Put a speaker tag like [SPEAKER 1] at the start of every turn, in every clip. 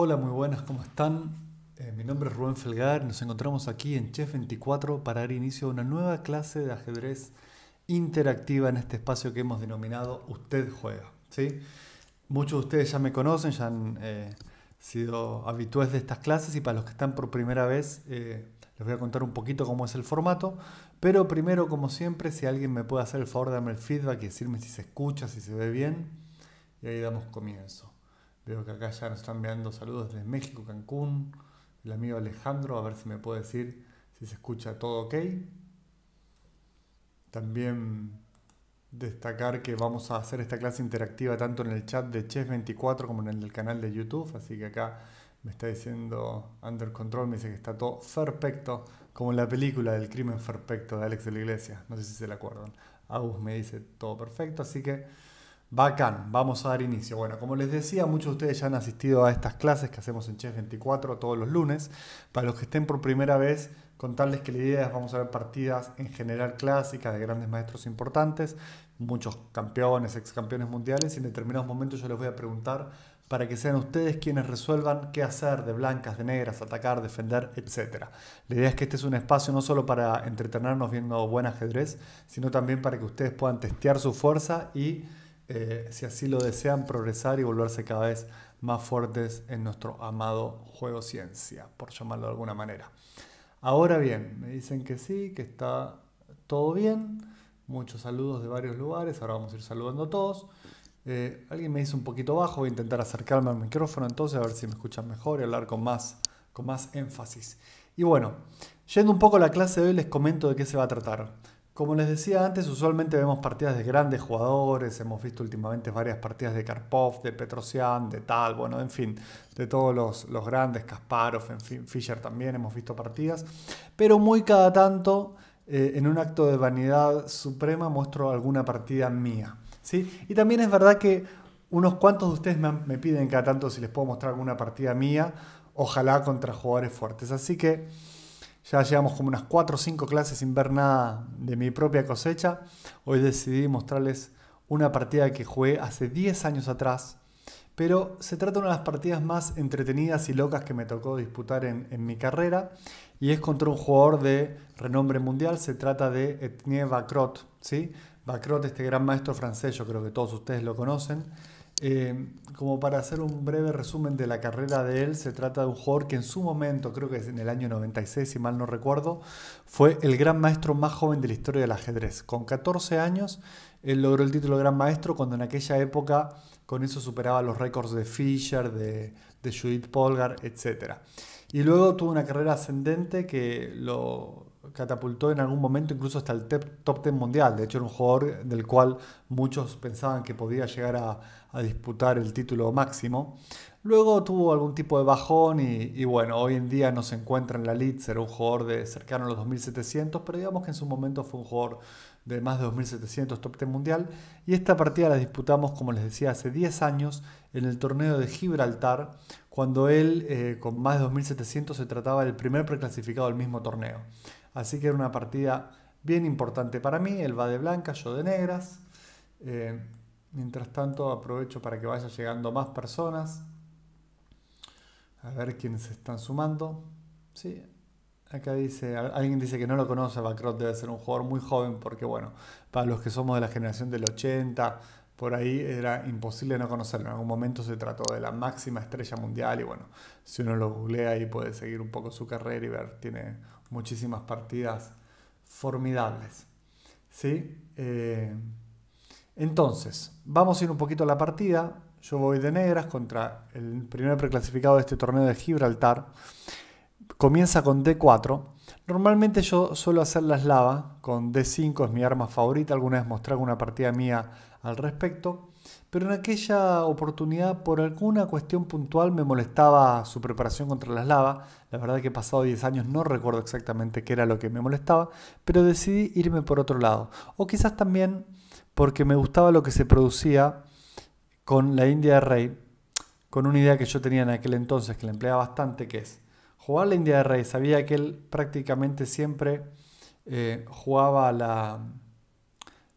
[SPEAKER 1] Hola, muy buenas, ¿cómo están? Eh, mi nombre es Rubén Felgar, nos encontramos aquí en Chef 24 para dar inicio a una nueva clase de ajedrez interactiva en este espacio que hemos denominado Usted Juega. ¿sí? Muchos de ustedes ya me conocen, ya han eh, sido habituales de estas clases y para los que están por primera vez eh, les voy a contar un poquito cómo es el formato, pero primero, como siempre, si alguien me puede hacer el favor de darme el feedback y decirme si se escucha, si se ve bien, y ahí damos comienzo. Veo que acá ya nos están enviando saludos desde México, Cancún. El amigo Alejandro, a ver si me puede decir si se escucha todo ok. También destacar que vamos a hacer esta clase interactiva tanto en el chat de Chess24 como en el canal de YouTube. Así que acá me está diciendo Under Control, me dice que está todo perfecto, como la película del crimen perfecto de Alex de la Iglesia. No sé si se la acuerdan. Agus me dice todo perfecto, así que Bacán, vamos a dar inicio. Bueno, como les decía, muchos de ustedes ya han asistido a estas clases que hacemos en Chef 24 todos los lunes. Para los que estén por primera vez, contarles que la idea es vamos a ver partidas en general clásicas de grandes maestros importantes, muchos campeones, ex campeones mundiales, y en determinados momentos yo les voy a preguntar para que sean ustedes quienes resuelvan qué hacer de blancas, de negras, atacar, defender, etc. La idea es que este es un espacio no solo para entretenernos viendo buen ajedrez, sino también para que ustedes puedan testear su fuerza y eh, si así lo desean, progresar y volverse cada vez más fuertes en nuestro amado juego ciencia, por llamarlo de alguna manera. Ahora bien, me dicen que sí, que está todo bien. Muchos saludos de varios lugares, ahora vamos a ir saludando a todos. Eh, alguien me hizo un poquito bajo, voy a intentar acercarme al micrófono entonces a ver si me escuchan mejor y hablar con más, con más énfasis. Y bueno, yendo un poco a la clase de hoy les comento de qué se va a tratar. Como les decía antes, usualmente vemos partidas de grandes jugadores, hemos visto últimamente varias partidas de Karpov, de Petrosian, de Tal, bueno, en fin, de todos los, grandes, Kasparov, en fin, Fischer también hemos visto partidas, pero muy cada tanto, eh, en un acto de vanidad suprema, muestro alguna partida mía. ¿sí? Y también es verdad que unos cuantos de ustedes me, me piden cada tanto si les puedo mostrar alguna partida mía, ojalá contra jugadores fuertes, así que... Ya llevamos como unas 4 o 5 clases sin ver nada de mi propia cosecha. Hoy decidí mostrarles una partida que jugué hace 10 años atrás. Pero se trata de una de las partidas más entretenidas y locas que me tocó disputar en, en mi carrera. Y es contra un jugador de renombre mundial. Se trata de Etienne Bacrot. ¿sí? Bacrot, este gran maestro francés, yo creo que todos ustedes lo conocen eh, como para hacer un breve resumen de la carrera de él, se trata de un jugador que en su momento, creo que es en el año 96, si mal no recuerdo, fue el gran maestro más joven de la historia del ajedrez. Con 14 años, él logró el título de gran maestro cuando en aquella época con eso superaba los récords de Fischer, de, de Judith Polgar, etc. Y luego tuvo una carrera ascendente que lo, catapultó en algún momento incluso hasta el top 10 mundial. De hecho, era un jugador del cual muchos pensaban que podía llegar a, disputar el título máximo. Luego tuvo algún tipo de bajón y, bueno, hoy en día no se encuentra en la Lid Era un jugador de cercano a los 2.700, pero digamos que en su momento fue un jugador de más de 2.700 top 10 mundial. Y esta partida la disputamos, como les decía, hace 10 años en el torneo de Gibraltar, cuando él eh, con más de 2.700 se trataba del primer preclasificado del mismo torneo. Así que era una partida bien importante para mí. Él va de blanca, yo de negras. Eh, mientras tanto, aprovecho para que vaya llegando más personas. A ver quiénes se están sumando. Sí, acá dice, alguien dice que no lo conoce, Bacrot debe ser un jugador muy joven, porque bueno, para los que somos de la generación del 80, por ahí era imposible no conocerlo. En algún momento se trató de la máxima estrella mundial y bueno, si uno lo googlea ahí puede seguir un poco su carrera y ver, tiene muchísimas partidas formidables. ¿Sí? Eh, entonces, vamos a ir un poquito a la partida. Yo voy de negras contra el primer preclasificado de este torneo de Gibraltar. Comienza con D4. Normalmente yo suelo hacer la eslava con D5, es mi arma favorita. Alguna vez mostré alguna partida mía al respecto pero en aquella oportunidad por alguna cuestión puntual me molestaba su preparación contra las lavas. La verdad que pasado 10 años no recuerdo exactamente qué era lo que me molestaba, pero decidí irme por otro lado. O quizás también porque me gustaba lo que se producía con la India de Rey, con una idea que yo tenía en aquel entonces, que la empleaba bastante, que es jugar la India de Rey. Sabía que él prácticamente siempre eh, jugaba la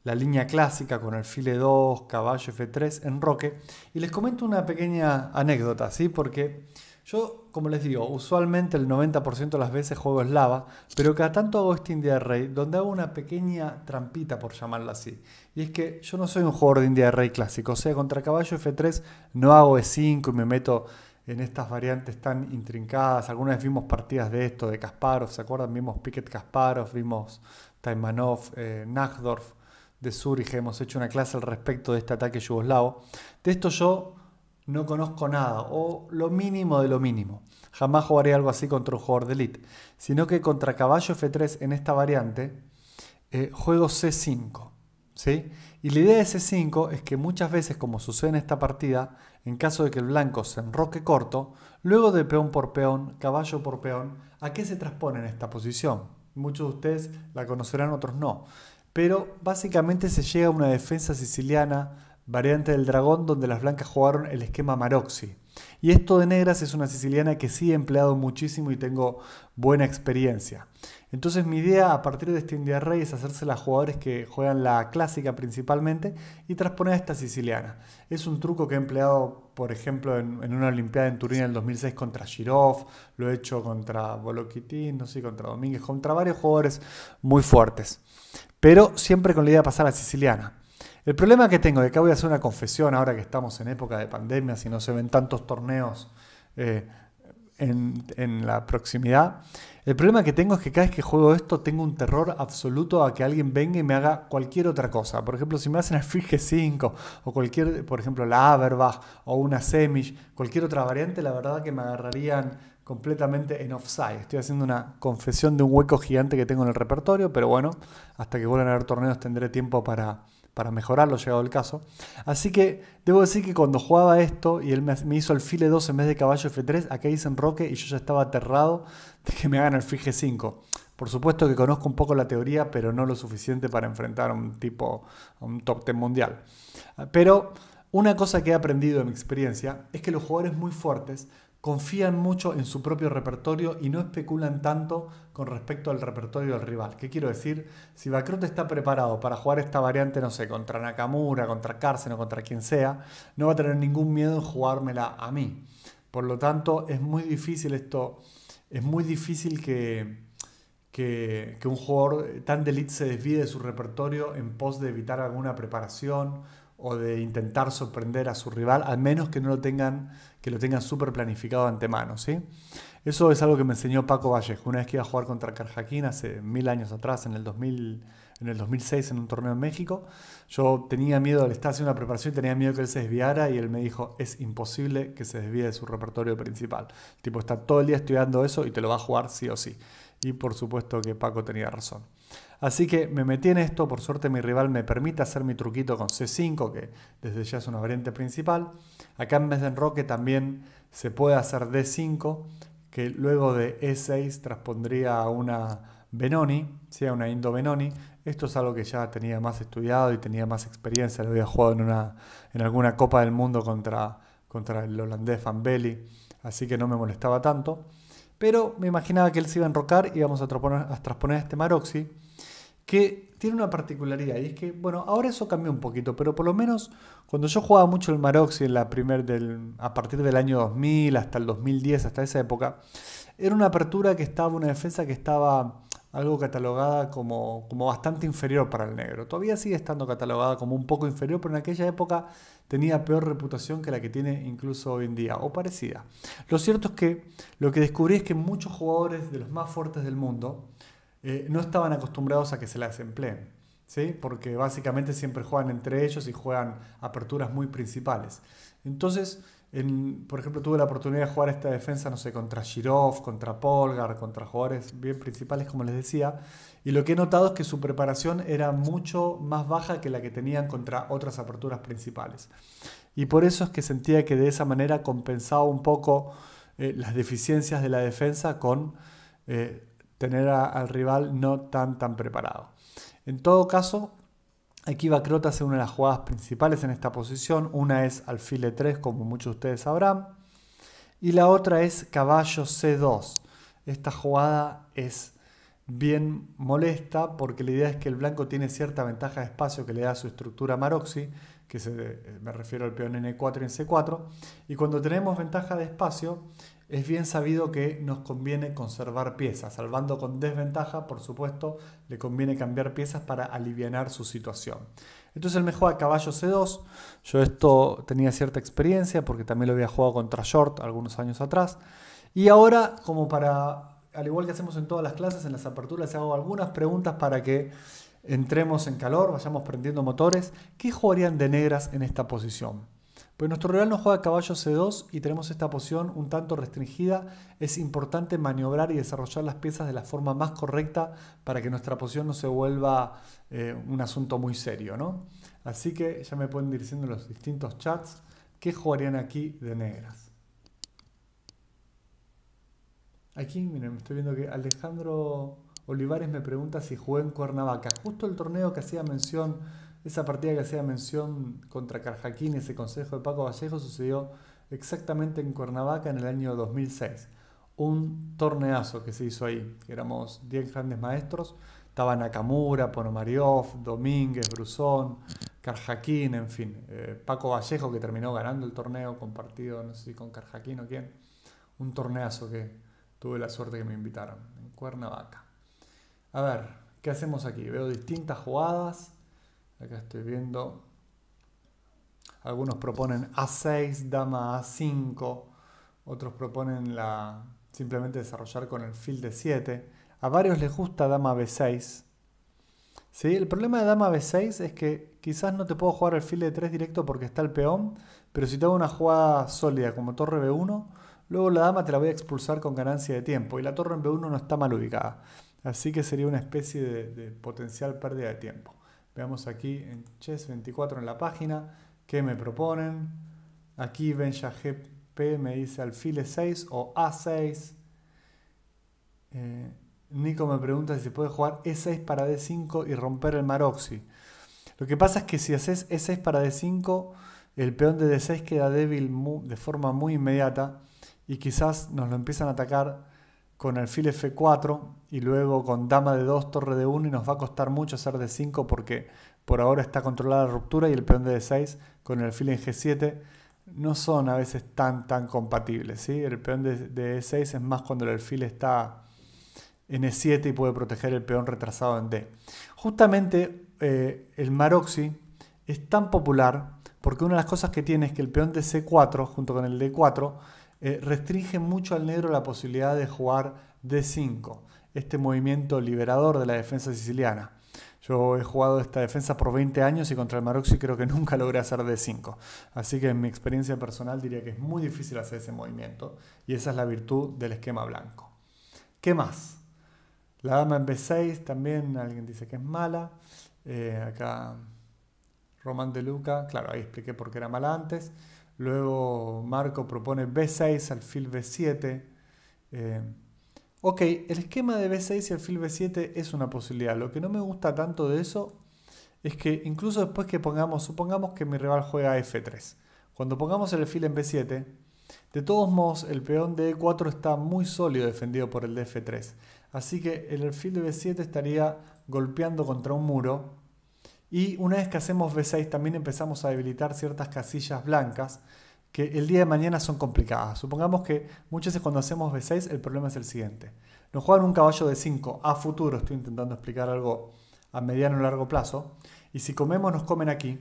[SPEAKER 1] la línea clásica con el file 2 caballo F3 en roque. Y les comento una pequeña anécdota, ¿sí? Porque yo, como les digo, usualmente el 90% de las veces juego eslava, pero cada tanto hago este India de Rey, donde hago una pequeña trampita, por llamarla así. Y es que yo no soy un jugador de India de Rey clásico, o sea, contra caballo F3 no hago E5 y me meto en estas variantes tan intrincadas. Algunas vimos partidas de esto, de Kasparov, ¿se acuerdan? Vimos Piquet Kasparov, vimos Taimanov, eh, de Zurich, hemos hecho una clase al respecto de este ataque yugoslavo. De esto yo no conozco nada, o lo mínimo de lo mínimo. Jamás jugaré algo así contra un jugador de elite, sino que contra caballo F3 en esta variante eh, juego C5. ¿sí? Y la idea de C5 es que muchas veces, como sucede en esta partida, en caso de que el blanco se enroque corto, luego de peón por peón, caballo por peón, ¿a qué se transpone en esta posición? Muchos de ustedes la conocerán, otros no. Pero básicamente se llega a una defensa siciliana, variante del dragón, donde las blancas jugaron el esquema Maroxi. Y esto de negras es una siciliana que sí he empleado muchísimo y tengo buena experiencia. Entonces mi idea a partir de este India Rey es hacerse a jugadores que juegan la clásica principalmente y transponer a esta siciliana. Es un truco que he empleado, por ejemplo, en, una Olimpiada en Turín en el 2006 contra Shirov. lo he hecho contra Boloquitín, no sé, contra Domínguez, contra varios jugadores muy fuertes pero siempre con la idea de pasar a siciliana. El problema que tengo, de acá voy a hacer una confesión ahora que estamos en época de pandemia, si no se ven tantos torneos eh, en, la proximidad, el problema que tengo es que cada vez que juego esto tengo un terror absoluto a que alguien venga y me haga cualquier otra cosa. Por ejemplo, si me hacen el Fige 5 o cualquier, por ejemplo, la Aberbach, o una Semish, cualquier otra variante, la verdad que me agarrarían completamente en offside. Estoy haciendo una confesión de un hueco gigante que tengo en el repertorio, pero bueno, hasta que vuelvan a haber torneos tendré tiempo para, para mejorarlo, llegado el caso. Así que debo decir que cuando jugaba esto y él me hizo el file 2 en vez de caballo F3, acá hice roque y yo ya estaba aterrado de que me hagan el g 5. Por supuesto que conozco un poco la teoría, pero no lo suficiente para enfrentar a un tipo, a un top 10 mundial. Ah, pero una cosa que he aprendido de mi experiencia es que los jugadores muy fuertes confían mucho en su propio repertorio y no especulan tanto con respecto al repertorio del rival. ¿Qué quiero decir? Si Bacrot está preparado para jugar esta variante, no sé, contra Nakamura, contra Carson o contra quien sea, no va a tener ningún miedo en jugármela a mí. Por lo tanto, es muy difícil esto, es muy difícil que, que, que un jugador tan de elite se desvíe de su repertorio en pos de evitar alguna preparación o de intentar sorprender a su rival, al menos que no lo tengan, que lo tengan súper planificado de antemano, ¿sí? Eso es algo que me enseñó Paco Vallejo, una vez que iba a jugar contra Carjaquín hace mil años atrás, en el 2006 en un torneo en México. Yo tenía miedo, al estar haciendo una preparación, tenía miedo que él se desviara y él me dijo, es imposible que se desvíe de su repertorio principal. tipo, está todo el día estudiando eso y te lo va a jugar sí o sí. Y por supuesto que Paco tenía razón. Así que me metí en esto, por suerte mi rival me permite hacer mi truquito con C5, que desde ya es una variante principal. Acá en vez de enroque también se puede hacer D5, que luego de E6 transpondría a una Benoni, sea una Indo Benoni. Esto es algo que ya tenía más estudiado y tenía más experiencia, lo había jugado en, una, alguna Copa del Mundo contra, el holandés Van Belly, así que no me molestaba tanto. Pero me imaginaba que él se iba a enrocar y íbamos a transponer, a este Maroxi que tiene una particularidad y es que, bueno, ahora eso cambió un poquito, pero por lo menos cuando yo jugaba mucho el Maroxy en la primera del, a partir del año 2000 hasta el 2010, hasta esa época, era una apertura que estaba, una defensa que estaba algo catalogada como, como bastante inferior para el negro. Todavía sigue estando catalogada como un poco inferior, pero en aquella época tenía peor reputación que la que tiene incluso hoy en día, o parecida. Lo cierto es que lo que descubrí es que muchos jugadores de los más fuertes del mundo, eh, no estaban acostumbrados a que se las empleen, ¿sí? porque básicamente siempre juegan entre ellos y juegan aperturas muy principales. Entonces, por ejemplo, tuve la oportunidad de jugar esta defensa, no sé, contra Shirov, contra Polgar, contra jugadores bien principales, como les decía, y lo que he notado es que su preparación era mucho más baja que la que tenían contra otras aperturas principales. Y por eso es que sentía que de esa manera compensaba un poco eh, las deficiencias de la defensa con eh, tener al rival no tan tan preparado. En todo caso, aquí va a hacer una de las jugadas principales en esta posición. Una es alfil 3 como muchos de ustedes sabrán. Y la otra es caballo C2. Esta jugada es bien molesta porque la idea es que el blanco tiene cierta ventaja de espacio que le da su estructura maroxy, que eh, me refiero al peón N4 e y en C4, y cuando tenemos ventaja de espacio, es bien sabido que nos conviene conservar piezas. salvando con desventaja, por supuesto, le conviene cambiar piezas para aliviar su situación. Entonces él me juega caballo C2. Yo esto tenía cierta experiencia porque también lo había jugado contra Short algunos años atrás. Y ahora, como para, al igual que hacemos en todas las clases, en las aperturas, hago algunas preguntas para que entremos en calor, vayamos prendiendo motores. ¿Qué jugarían de negras en esta posición? Pues nuestro Real no juega caballo C2 y tenemos esta posición un tanto restringida. Es importante maniobrar y desarrollar las piezas de la forma más correcta para que nuestra posición no se vuelva eh, un asunto muy serio. Así que ya me pueden ir en los distintos chats qué jugarían aquí de negras. Aquí, miren, me estoy viendo que Alejandro Olivares me pregunta si juega en Cuernavaca. Justo el torneo que hacía mención esa partida que hacía mención contra Carjaquín, ese consejo de Paco Vallejo, sucedió exactamente en Cuernavaca en el año 2006. Un torneazo que se hizo ahí. Éramos 10 grandes maestros. Estaban Nakamura, Ponomariov, Domínguez, Brusón, Carjaquín, en fin. Eh, Paco Vallejo que terminó ganando el torneo compartido, no sé si con Carjaquín o quién. Un torneazo que tuve la suerte que me invitaran en Cuernavaca. A ver, ¿qué hacemos aquí? Veo distintas jugadas Acá estoy viendo. Algunos proponen A6, dama A5. Otros proponen la, simplemente desarrollar con el fil de 7. A varios les gusta dama B6. ¿Sí? El problema de dama B6 es que quizás no te puedo jugar el fil de 3 directo porque está el peón, pero si tengo una jugada sólida como torre B1, luego la dama te la voy a expulsar con ganancia de tiempo y la torre en B1 no está mal ubicada. Así que sería una especie de potencial pérdida de tiempo. Veamos aquí en Chess24 en la página ¿qué me proponen. Aquí Benja GP me dice alfil 6 o A6. Eh, Nico me pregunta si se puede jugar E6 para D5 y romper el Maroxi. Lo que pasa es que si haces E6 para D5, el peón de D6 queda débil de forma muy inmediata y quizás nos lo empiezan a atacar con alfil f4 y luego con dama de 2, torre de 1 y nos va a costar mucho hacer de 5 porque por ahora está controlada la ruptura y el peón de 6 con el alfil en g7 no son a veces tan tan compatibles. El peón de, e6 e es más cuando el alfil está en e7 y puede proteger el peón retrasado en d. Justamente eh, el maroxi es tan popular porque una de las cosas que tiene es que el peón de c4 junto con el d4 eh, restringe mucho al negro la posibilidad de jugar D5, este movimiento liberador de la defensa siciliana. Yo he jugado esta defensa por 20 años y contra el Maroxi creo que nunca logré hacer D5. Así que en mi experiencia personal diría que es muy difícil hacer ese movimiento y esa es la virtud del esquema blanco. ¿Qué más? La dama en B6 también alguien dice que es mala. Eh, acá Román de Luca, claro, ahí expliqué por qué era mala antes. Luego Marco propone B6, al alfil B7. Eh, ok, el esquema de B6 y alfil B7 es una posibilidad. Lo que no me gusta tanto de eso es que incluso después que pongamos, supongamos que mi rival juega F3. Cuando pongamos el alfil en B7, de todos modos el peón de E4 está muy sólido defendido por el de F3. Así que el alfil de B7 estaría golpeando contra un muro y una vez que hacemos b 6 también empezamos a debilitar ciertas casillas blancas que el día de mañana son complicadas. Supongamos que muchas veces cuando hacemos B6 el problema es el siguiente. Nos juegan un caballo de 5 a futuro, estoy intentando explicar algo a mediano o largo plazo, y si comemos nos comen aquí,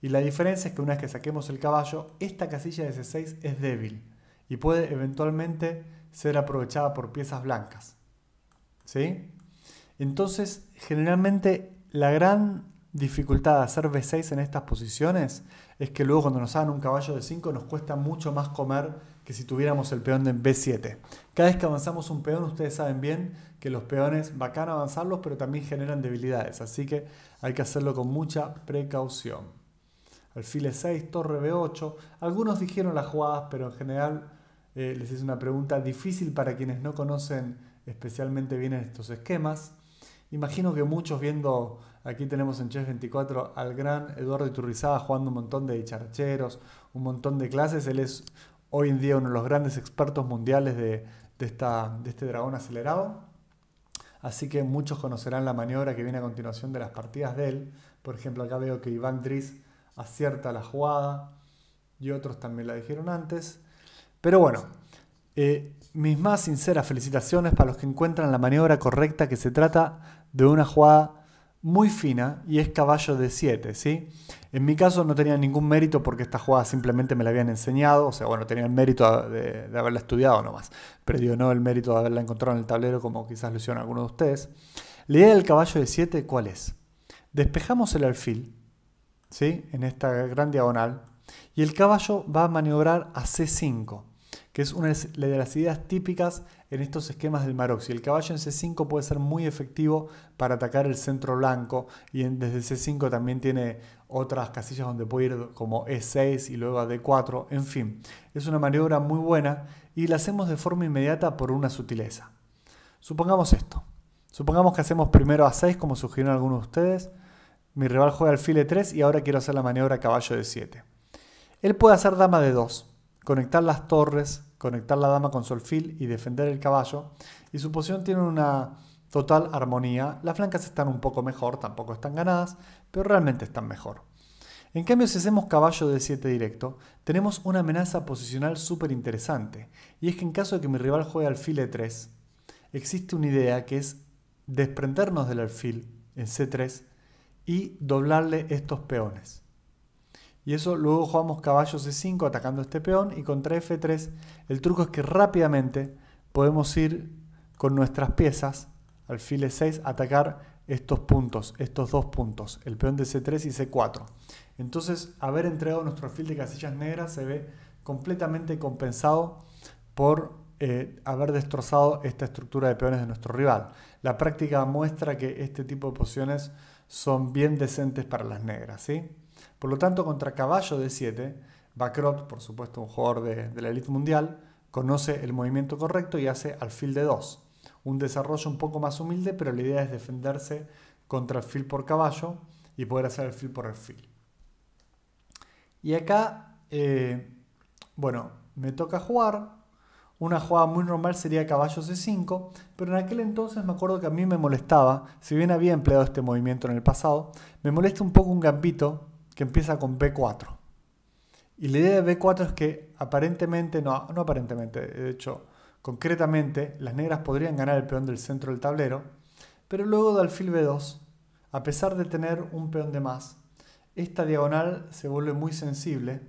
[SPEAKER 1] y la diferencia es que una vez que saquemos el caballo, esta casilla de C6 es débil y puede eventualmente ser aprovechada por piezas blancas. ¿Sí? Entonces, generalmente la gran dificultad de hacer B6 en estas posiciones es que luego cuando nos hagan un caballo de 5 nos cuesta mucho más comer que si tuviéramos el peón de B7. Cada vez que avanzamos un peón, ustedes saben bien que los peones bacán avanzarlos, pero también generan debilidades, así que hay que hacerlo con mucha precaución. Alfil 6 torre B8. Algunos dijeron las jugadas, pero en general eh, les hice una pregunta difícil para quienes no conocen especialmente bien estos esquemas. Imagino que muchos viendo Aquí tenemos en chess 24 al gran Eduardo Iturrizaba jugando un montón de charcheros, un montón de clases. Él es hoy en día uno de los grandes expertos mundiales de, esta, de este dragón acelerado. Así que muchos conocerán la maniobra que viene a continuación de las partidas de él. Por ejemplo, acá veo que Iván Driz acierta la jugada y otros también la dijeron antes. Pero bueno, eh, mis más sinceras felicitaciones para los que encuentran la maniobra correcta que se trata de una jugada muy fina y es caballo de 7, ¿sí? En mi caso no tenía ningún mérito porque esta jugada simplemente me la habían enseñado, o sea, bueno, tenía el mérito de, haberla estudiado nomás, pero no el mérito de haberla encontrado en el tablero como quizás lo hicieron algunos de ustedes. La idea del caballo de 7, ¿cuál es? Despejamos el alfil, ¿sí? En esta gran diagonal, y el caballo va a maniobrar a C5 que es una de las ideas típicas en estos esquemas del Maroc. el caballo en C5 puede ser muy efectivo para atacar el centro blanco. Y desde C5 también tiene otras casillas donde puede ir como E6 y luego a D4. En fin, es una maniobra muy buena y la hacemos de forma inmediata por una sutileza. Supongamos esto. Supongamos que hacemos primero A6 como sugirieron algunos de ustedes. Mi rival juega alfil E3 y ahora quiero hacer la maniobra caballo de 7. Él puede hacer dama de 2, conectar las torres, conectar la dama con solfil y defender el caballo, y su posición tiene una total armonía. Las flancas están un poco mejor, tampoco están ganadas, pero realmente están mejor. En cambio, si hacemos caballo de 7 directo, tenemos una amenaza posicional súper interesante, y es que en caso de que mi rival juegue alfil e3, existe una idea que es desprendernos del alfil en c3 y doblarle estos peones y eso luego jugamos caballo c5 atacando este peón y contra f3. El truco es que rápidamente podemos ir con nuestras piezas, alfil e6, atacar estos puntos, estos dos puntos, el peón de c3 y c4. Entonces, haber entregado nuestro alfil de casillas negras se ve completamente compensado por eh, haber destrozado esta estructura de peones de nuestro rival. La práctica muestra que este tipo de posiciones son bien decentes para las negras, ¿sí? Por lo tanto, contra caballo de 7, Bakrot, por supuesto un jugador de, la élite mundial, conoce el movimiento correcto y hace alfil de 2. Un desarrollo un poco más humilde, pero la idea es defenderse contra alfil por caballo y poder hacer alfil por alfil. Y acá, eh, bueno, me toca jugar. Una jugada muy normal sería caballo de 5 pero en aquel entonces me acuerdo que a mí me molestaba, si bien había empleado este movimiento en el pasado, me molesta un poco un gambito que empieza con B4. Y la idea de B4 es que aparentemente, no, no aparentemente, de hecho, concretamente, las negras podrían ganar el peón del centro del tablero, pero luego de alfil B2, a pesar de tener un peón de más, esta diagonal se vuelve muy sensible,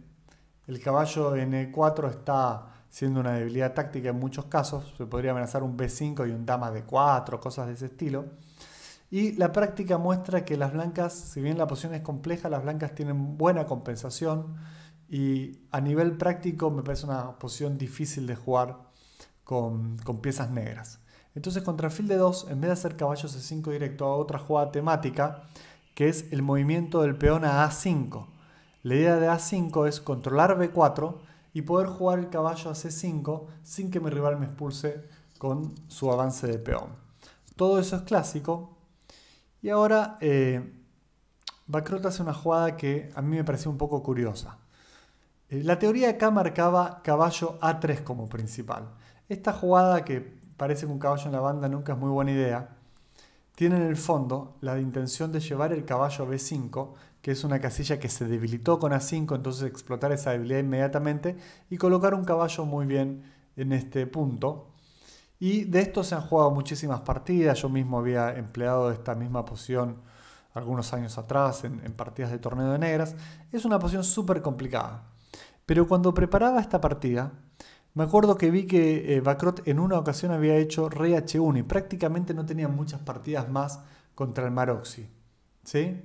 [SPEAKER 1] el caballo en E4 está siendo una debilidad táctica en muchos casos, se podría amenazar un B5 y un dama de 4 cosas de ese estilo, y la práctica muestra que las blancas, si bien la posición es compleja, las blancas tienen buena compensación y a nivel práctico me parece una posición difícil de jugar con, piezas negras. Entonces contra el fil de 2, en vez de hacer caballo C5 directo, a otra jugada temática, que es el movimiento del peón a A5. La idea de A5 es controlar B4 y poder jugar el caballo a C5 sin que mi rival me expulse con su avance de peón. Todo eso es clásico, y ahora eh, Bacrot hace una jugada que a mí me pareció un poco curiosa. Eh, la teoría acá marcaba caballo A3 como principal. Esta jugada que parece que un caballo en la banda nunca es muy buena idea, tiene en el fondo la intención de llevar el caballo B5, que es una casilla que se debilitó con A5, entonces explotar esa debilidad inmediatamente y colocar un caballo muy bien en este punto, y de esto se han jugado muchísimas partidas. Yo mismo había empleado esta misma posición algunos años atrás en, partidas de torneo de negras. Es una posición súper complicada. Pero cuando preparaba esta partida, me acuerdo que vi que eh, Bacrot en una ocasión había hecho Rey H1 y prácticamente no tenía muchas partidas más contra el Maroxi. ¿Sí?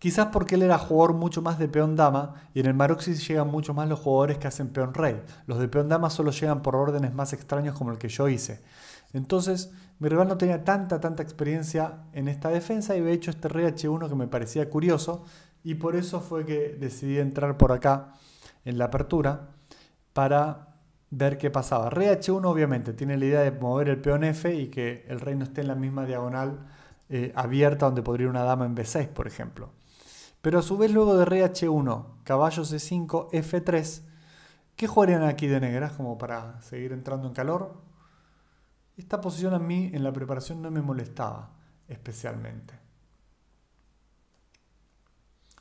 [SPEAKER 1] Quizás porque él era jugador mucho más de peón dama y en el Maroxis llegan mucho más los jugadores que hacen peón rey. Los de peón dama solo llegan por órdenes más extraños como el que yo hice. Entonces, mi rival no tenía tanta, tanta experiencia en esta defensa y he hecho este rey H1 que me parecía curioso y por eso fue que decidí entrar por acá en la apertura para ver qué pasaba. Rey H1 obviamente tiene la idea de mover el peón F y que el rey no esté en la misma diagonal eh, abierta donde podría ir una dama en B6, por ejemplo. Pero a su vez luego de rey H1, caballo C5, F3, ¿qué jugarían aquí de negras como para seguir entrando en calor? Esta posición a mí en la preparación no me molestaba especialmente.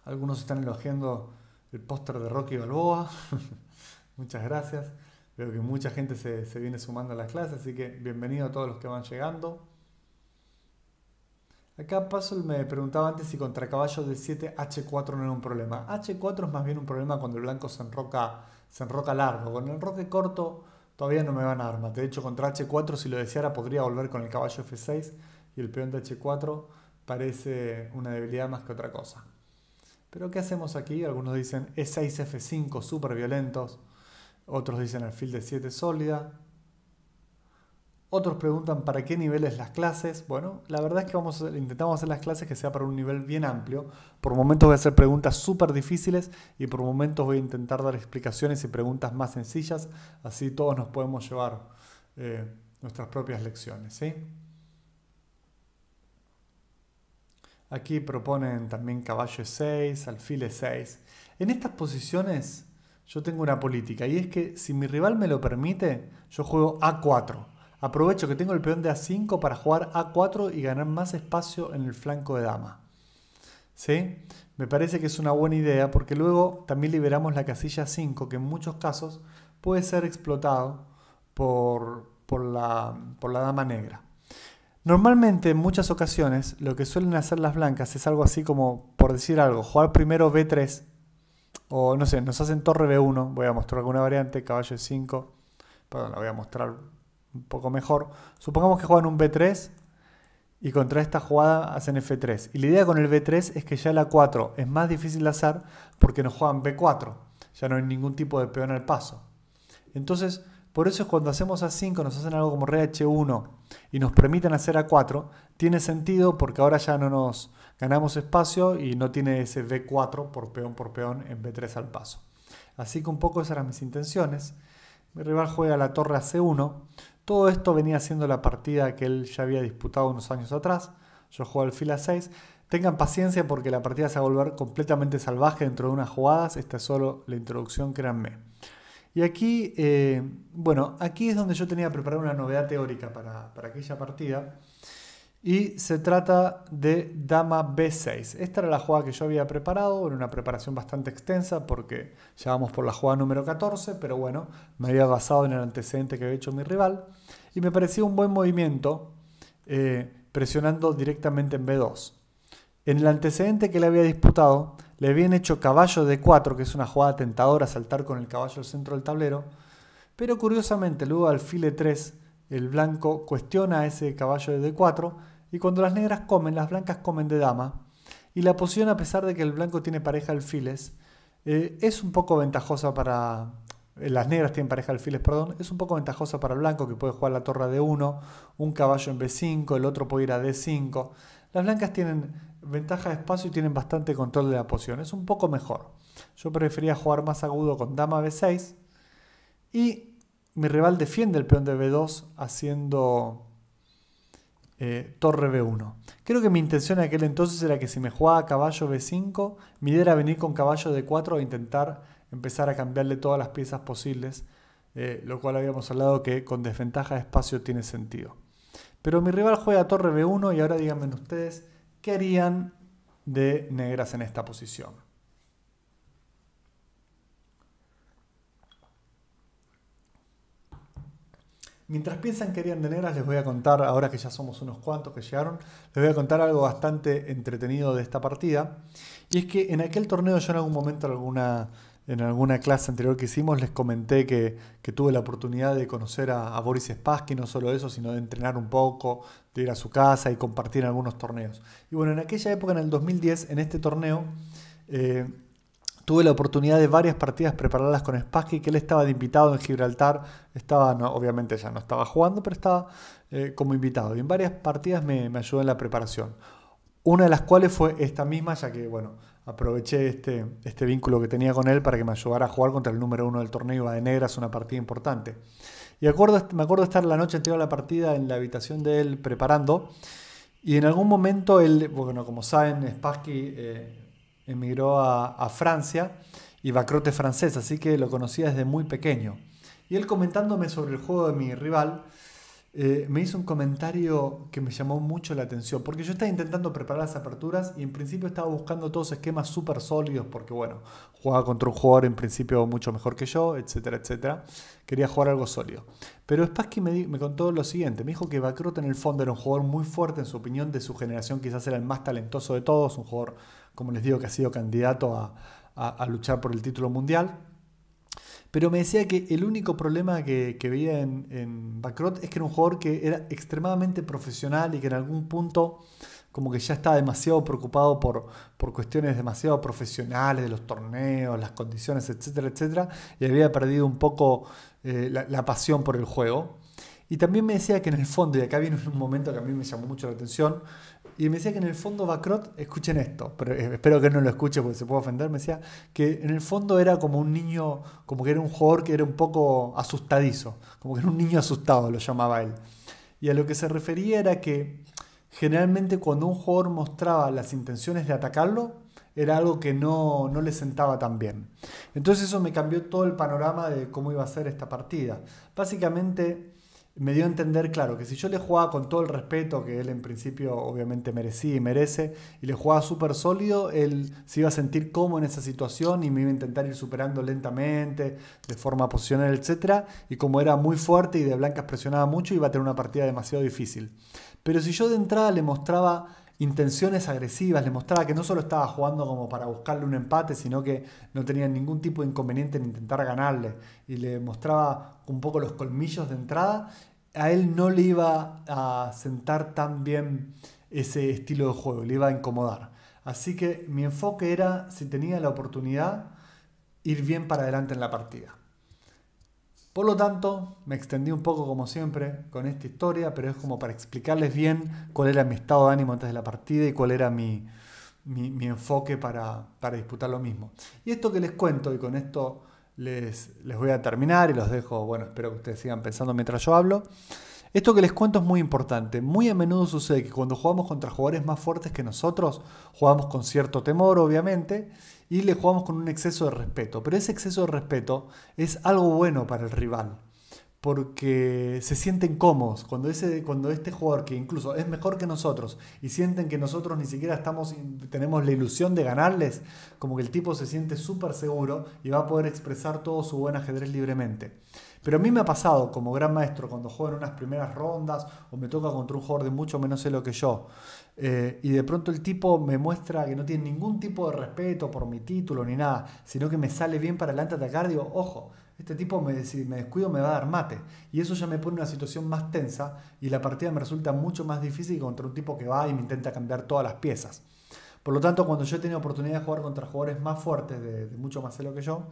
[SPEAKER 1] Algunos están elogiando el póster de Rocky Balboa. Muchas gracias. Veo que mucha gente se, se viene sumando a las clases, así que bienvenido a todos los que van llegando. Acá Puzzle me preguntaba antes si contra caballo de 7 H4 no era un problema. H4 es más bien un problema cuando el blanco se enroca, se enroca largo. Con el enroque corto todavía no me van armas. De hecho, contra H4 si lo deseara podría volver con el caballo F6 y el peón de H4 parece una debilidad más que otra cosa. Pero ¿qué hacemos aquí? Algunos dicen E6, F5 súper violentos. Otros dicen alfil de 7 sólida. Otros preguntan para qué niveles las clases. Bueno, la verdad es que vamos a, intentamos hacer las clases que sea para un nivel bien amplio. Por momentos voy a hacer preguntas súper difíciles y por momentos voy a intentar dar explicaciones y preguntas más sencillas. Así todos nos podemos llevar eh, nuestras propias lecciones. Aquí proponen también caballo 6, alfil 6. En estas posiciones yo tengo una política y es que si mi rival me lo permite, yo juego A4 Aprovecho que tengo el peón de A5 para jugar A4 y ganar más espacio en el flanco de dama. ¿Sí? Me parece que es una buena idea porque luego también liberamos la casilla 5 que en muchos casos puede ser explotado por, por, la, por la dama negra. Normalmente en muchas ocasiones lo que suelen hacer las blancas es algo así como, por decir algo, jugar primero B3 o no sé, nos hacen torre B1, voy a mostrar alguna variante, caballo 5 perdón, la voy a mostrar un poco mejor. Supongamos que juegan un B3 y contra esta jugada hacen F3. Y la idea con el B3 es que ya la 4 es más difícil de hacer porque nos juegan B4. Ya no hay ningún tipo de peón al paso. Entonces, por eso es cuando hacemos A5, nos hacen algo como RH1 y nos permiten hacer A4, tiene sentido porque ahora ya no nos ganamos espacio y no tiene ese B4 por peón por peón en B3 al paso. Así que un poco esas eran mis intenciones. Mi rival juega la torre a C1, todo esto venía siendo la partida que él ya había disputado unos años atrás. Yo juego al fila 6. Tengan paciencia porque la partida se va a volver completamente salvaje dentro de unas jugadas. Esta es solo la introducción, créanme. Y aquí, eh, bueno, aquí es donde yo tenía preparada una novedad teórica para, para aquella partida. Y se trata de dama b6. Esta era la jugada que yo había preparado, era una preparación bastante extensa porque ya vamos por la jugada número 14, pero bueno, me había basado en el antecedente que había hecho mi rival y me parecía un buen movimiento eh, presionando directamente en B2. En el antecedente que le había disputado, le habían hecho caballo de 4, que es una jugada tentadora, saltar con el caballo al centro del tablero, pero curiosamente luego alfil E3, el blanco cuestiona ese caballo de D4 y cuando las negras comen, las blancas comen de dama, y la posición a pesar de que el blanco tiene pareja alfiles, eh, es un poco ventajosa para, eh, las negras tienen pareja de alfiles, perdón, es un poco ventajosa para el blanco que puede jugar la torre de 1 un caballo en B5, el otro puede ir a D5. Las blancas tienen ventaja de espacio y tienen bastante control de la posición, es un poco mejor. Yo prefería jugar más agudo con dama B6 y mi rival defiende el peón de B2 haciendo eh, torre B1. Creo que mi intención en aquel entonces era que si me jugaba caballo B5, mi idea era venir con caballo D4 e intentar empezar a cambiarle todas las piezas posibles, eh, lo cual habíamos hablado que con desventaja de espacio tiene sentido. Pero mi rival juega torre B1 y ahora díganme ustedes, ¿qué harían de negras en esta posición? Mientras piensan que harían de negras, les voy a contar, ahora que ya somos unos cuantos que llegaron, les voy a contar algo bastante entretenido de esta partida. Y es que en aquel torneo yo en algún momento, alguna en alguna clase anterior que hicimos les comenté que, tuve la oportunidad de conocer a, Boris Spassky, no solo eso, sino de entrenar un poco, de ir a su casa y compartir algunos torneos. Y bueno, en aquella época, en el 2010, en este torneo, eh, tuve la oportunidad de varias partidas preparadas con Spassky, que él estaba de invitado en Gibraltar, estaba, obviamente ya no estaba jugando, pero estaba eh, como invitado. Y en varias partidas me, me ayudó en la preparación. Una de las cuales fue esta misma, ya que, bueno, aproveché este, este, vínculo que tenía con él para que me ayudara a jugar contra el número uno del torneo de Negras, una partida importante. Y me acuerdo estar la noche anterior a la partida en la habitación de él preparando. Y en algún momento él, bueno, como saben, Spassky eh, emigró a, Francia y Bacrote crote francés, así que lo conocía desde muy pequeño. Y él comentándome sobre el juego de mi rival, eh, me hizo un comentario que me llamó mucho la atención, porque yo estaba intentando preparar las aperturas y en principio estaba buscando todos esquemas súper sólidos, porque bueno, jugaba contra un jugador en principio mucho mejor que yo, etcétera, etcétera. Quería jugar algo sólido. Pero Spassky me, contó lo siguiente, me dijo que bakrut en el fondo era un jugador muy fuerte en su opinión, de su generación quizás era el más talentoso de todos, un jugador, como les digo, que ha sido candidato a luchar por el título mundial pero me decía que el único problema que, que veía en, en es que era un jugador que era extremadamente profesional y que en algún punto como que ya estaba demasiado preocupado por, por cuestiones demasiado profesionales de los torneos, las condiciones, etcétera, etcétera, y había perdido un poco eh, la pasión por el juego. Y también me decía que en el fondo, y acá viene un momento que a mí me llamó mucho la atención, y me decía que en el fondo Bacrot, escuchen esto, pero eh, espero que no lo escuche porque se puede ofender, me decía que en el fondo era como un niño, como que era un jugador que era un poco asustadizo, como que era un niño asustado, lo llamaba él. Y a lo que se refería era que generalmente cuando un jugador mostraba las intenciones de atacarlo, era algo que no, no, le sentaba tan bien. Entonces eso me cambió todo el panorama de cómo iba a ser esta partida. Básicamente me dio a entender, claro, que si yo le jugaba con todo el respeto que él en principio obviamente merecía y merece, y le jugaba súper sólido, él se iba a sentir cómodo en esa situación y me iba a intentar ir superando lentamente, de forma posicional, etc. Y como era muy fuerte y de blancas presionaba mucho, iba a tener una partida demasiado difícil. Pero si yo de entrada le mostraba intenciones agresivas, le mostraba que no solo estaba jugando como para buscarle un empate, sino que no tenía ningún tipo de inconveniente en intentar ganarle, y le mostraba un poco los colmillos de entrada, a él no le iba a sentar tan bien ese estilo de juego, le iba a incomodar. Así que mi enfoque era, si tenía la oportunidad, ir bien para adelante en la partida. Por lo tanto, me extendí un poco como siempre con esta historia, pero es como para explicarles bien cuál era mi estado de ánimo antes de la partida y cuál era mi, enfoque para, para disputar lo mismo. Y esto que les cuento, y con esto les, voy a terminar y los dejo, bueno, espero que ustedes sigan pensando mientras yo hablo. Esto que les cuento es muy importante. Muy a menudo sucede que cuando jugamos contra jugadores más fuertes que nosotros, jugamos con cierto temor, obviamente, y le jugamos con un exceso de respeto. Pero ese exceso de respeto es algo bueno para el rival porque se sienten cómodos. Cuando, ese, cuando este jugador, que incluso es mejor que nosotros, y sienten que nosotros ni siquiera estamos, tenemos la ilusión de ganarles, como que el tipo se siente súper seguro y va a poder expresar todo su buen ajedrez libremente. Pero a mí me ha pasado como gran maestro cuando juego en unas primeras rondas o me toca contra un jugador de mucho menos celo que yo. Eh, y de pronto el tipo me muestra que no tiene ningún tipo de respeto por mi título ni nada, sino que me sale bien para adelante atacar. Digo, ojo, este tipo me, si me descuido me va a dar mate. Y eso ya me pone en una situación más tensa y la partida me resulta mucho más difícil contra un tipo que va y me intenta cambiar todas las piezas. Por lo tanto, cuando yo he tenido oportunidad de jugar contra jugadores más fuertes, de, mucho más celo que yo,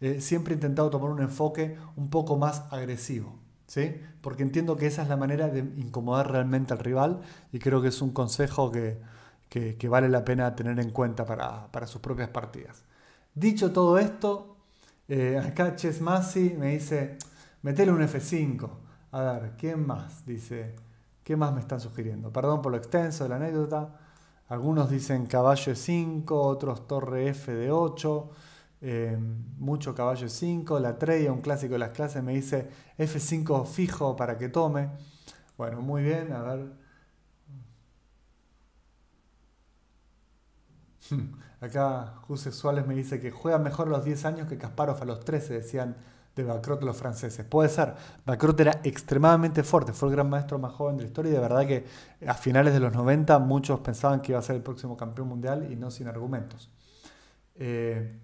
[SPEAKER 1] eh, siempre he intentado tomar un enfoque un poco más agresivo. ¿sí? Porque entiendo que esa es la manera de incomodar realmente al rival y creo que es un consejo que, vale la pena tener en cuenta para, para sus propias partidas. Dicho todo esto, eh, acá Masi me dice, metele un F5. A ver, ¿quién más? Dice, ¿qué más me están sugiriendo? Perdón por lo extenso de la anécdota. Algunos dicen caballo E5, otros torre F de 8. Eh, mucho caballo 5, la Treya, un clásico de las clases, me dice F5 fijo para que tome. Bueno, muy bien, a ver. Hmm. Acá Jus Suárez me dice que juega mejor a los 10 años que Kasparov a los 13, decían de Bacrot los franceses. Puede ser, Bacrot era extremadamente fuerte, fue el gran maestro más joven de la historia y de verdad que a finales de los 90 muchos pensaban que iba a ser el próximo campeón mundial y no sin argumentos. Eh,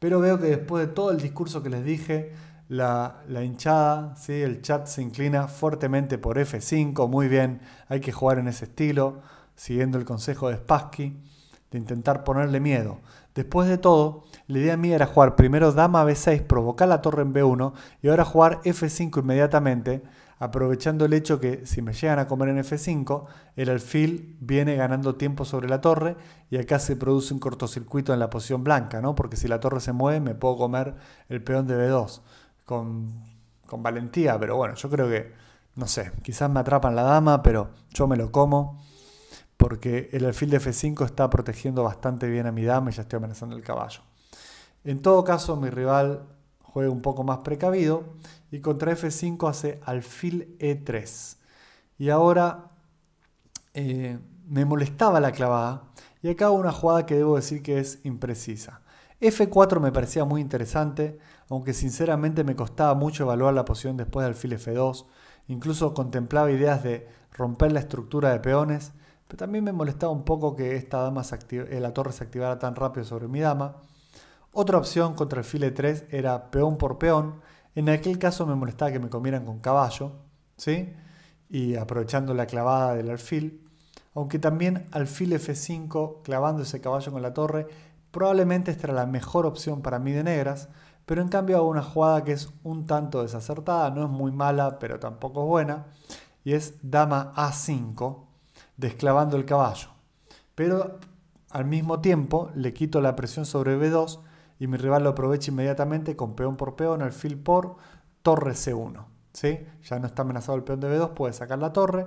[SPEAKER 1] pero veo que después de todo el discurso que les dije, la, hinchada, ¿sí? el chat se inclina fuertemente por F5, muy bien, hay que jugar en ese estilo, siguiendo el consejo de Spassky de intentar ponerle miedo. Después de todo, la idea mía era jugar primero dama b6, provocar la torre en b1 y ahora jugar f5 inmediatamente, aprovechando el hecho que si me llegan a comer en f5, el alfil viene ganando tiempo sobre la torre y acá se produce un cortocircuito en la posición blanca, ¿no? Porque si la torre se mueve me puedo comer el peón de b2 con, con valentía, pero bueno, yo creo que, no sé, quizás me atrapan la dama, pero yo me lo como porque el alfil de F5 está protegiendo bastante bien a mi dama y ya estoy amenazando el caballo. En todo caso, mi rival juega un poco más precavido y contra F5 hace alfil E3. Y ahora eh, me molestaba la clavada y acabo una jugada que debo decir que es imprecisa. F4 me parecía muy interesante, aunque sinceramente me costaba mucho evaluar la posición después de alfil F2. Incluso contemplaba ideas de romper la estructura de peones, pero también me molestaba un poco que esta dama eh, la torre se activara tan rápido sobre mi dama. Otra opción contra el e 3 era peón por peón. En aquel caso me molestaba que me comieran con caballo, ¿sí? Y aprovechando la clavada del alfil. Aunque también alfil F5 clavando ese caballo con la torre, probablemente esta la mejor opción para mí de negras. Pero en cambio hago una jugada que es un tanto desacertada, no es muy mala, pero tampoco es buena. Y es dama A5, desclavando el caballo. Pero al mismo tiempo le quito la presión sobre B2 y mi rival lo aprovecha inmediatamente con peón por peón, alfil por, torre C1. ¿sí? Ya no está amenazado el peón de B2, puede sacar la torre.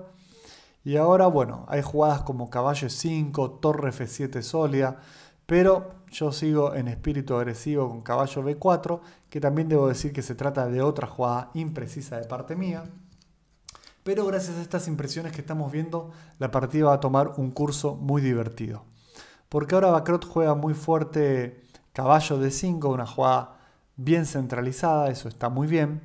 [SPEAKER 1] Y ahora, bueno, hay jugadas como caballo 5 e torre F7 sólida, pero yo sigo en espíritu agresivo con caballo B4, que también debo decir que se trata de otra jugada imprecisa de parte mía. Pero gracias a estas impresiones que estamos viendo, la partida va a tomar un curso muy divertido. Porque ahora Bacrot juega muy fuerte caballo de 5, una jugada bien centralizada, eso está muy bien.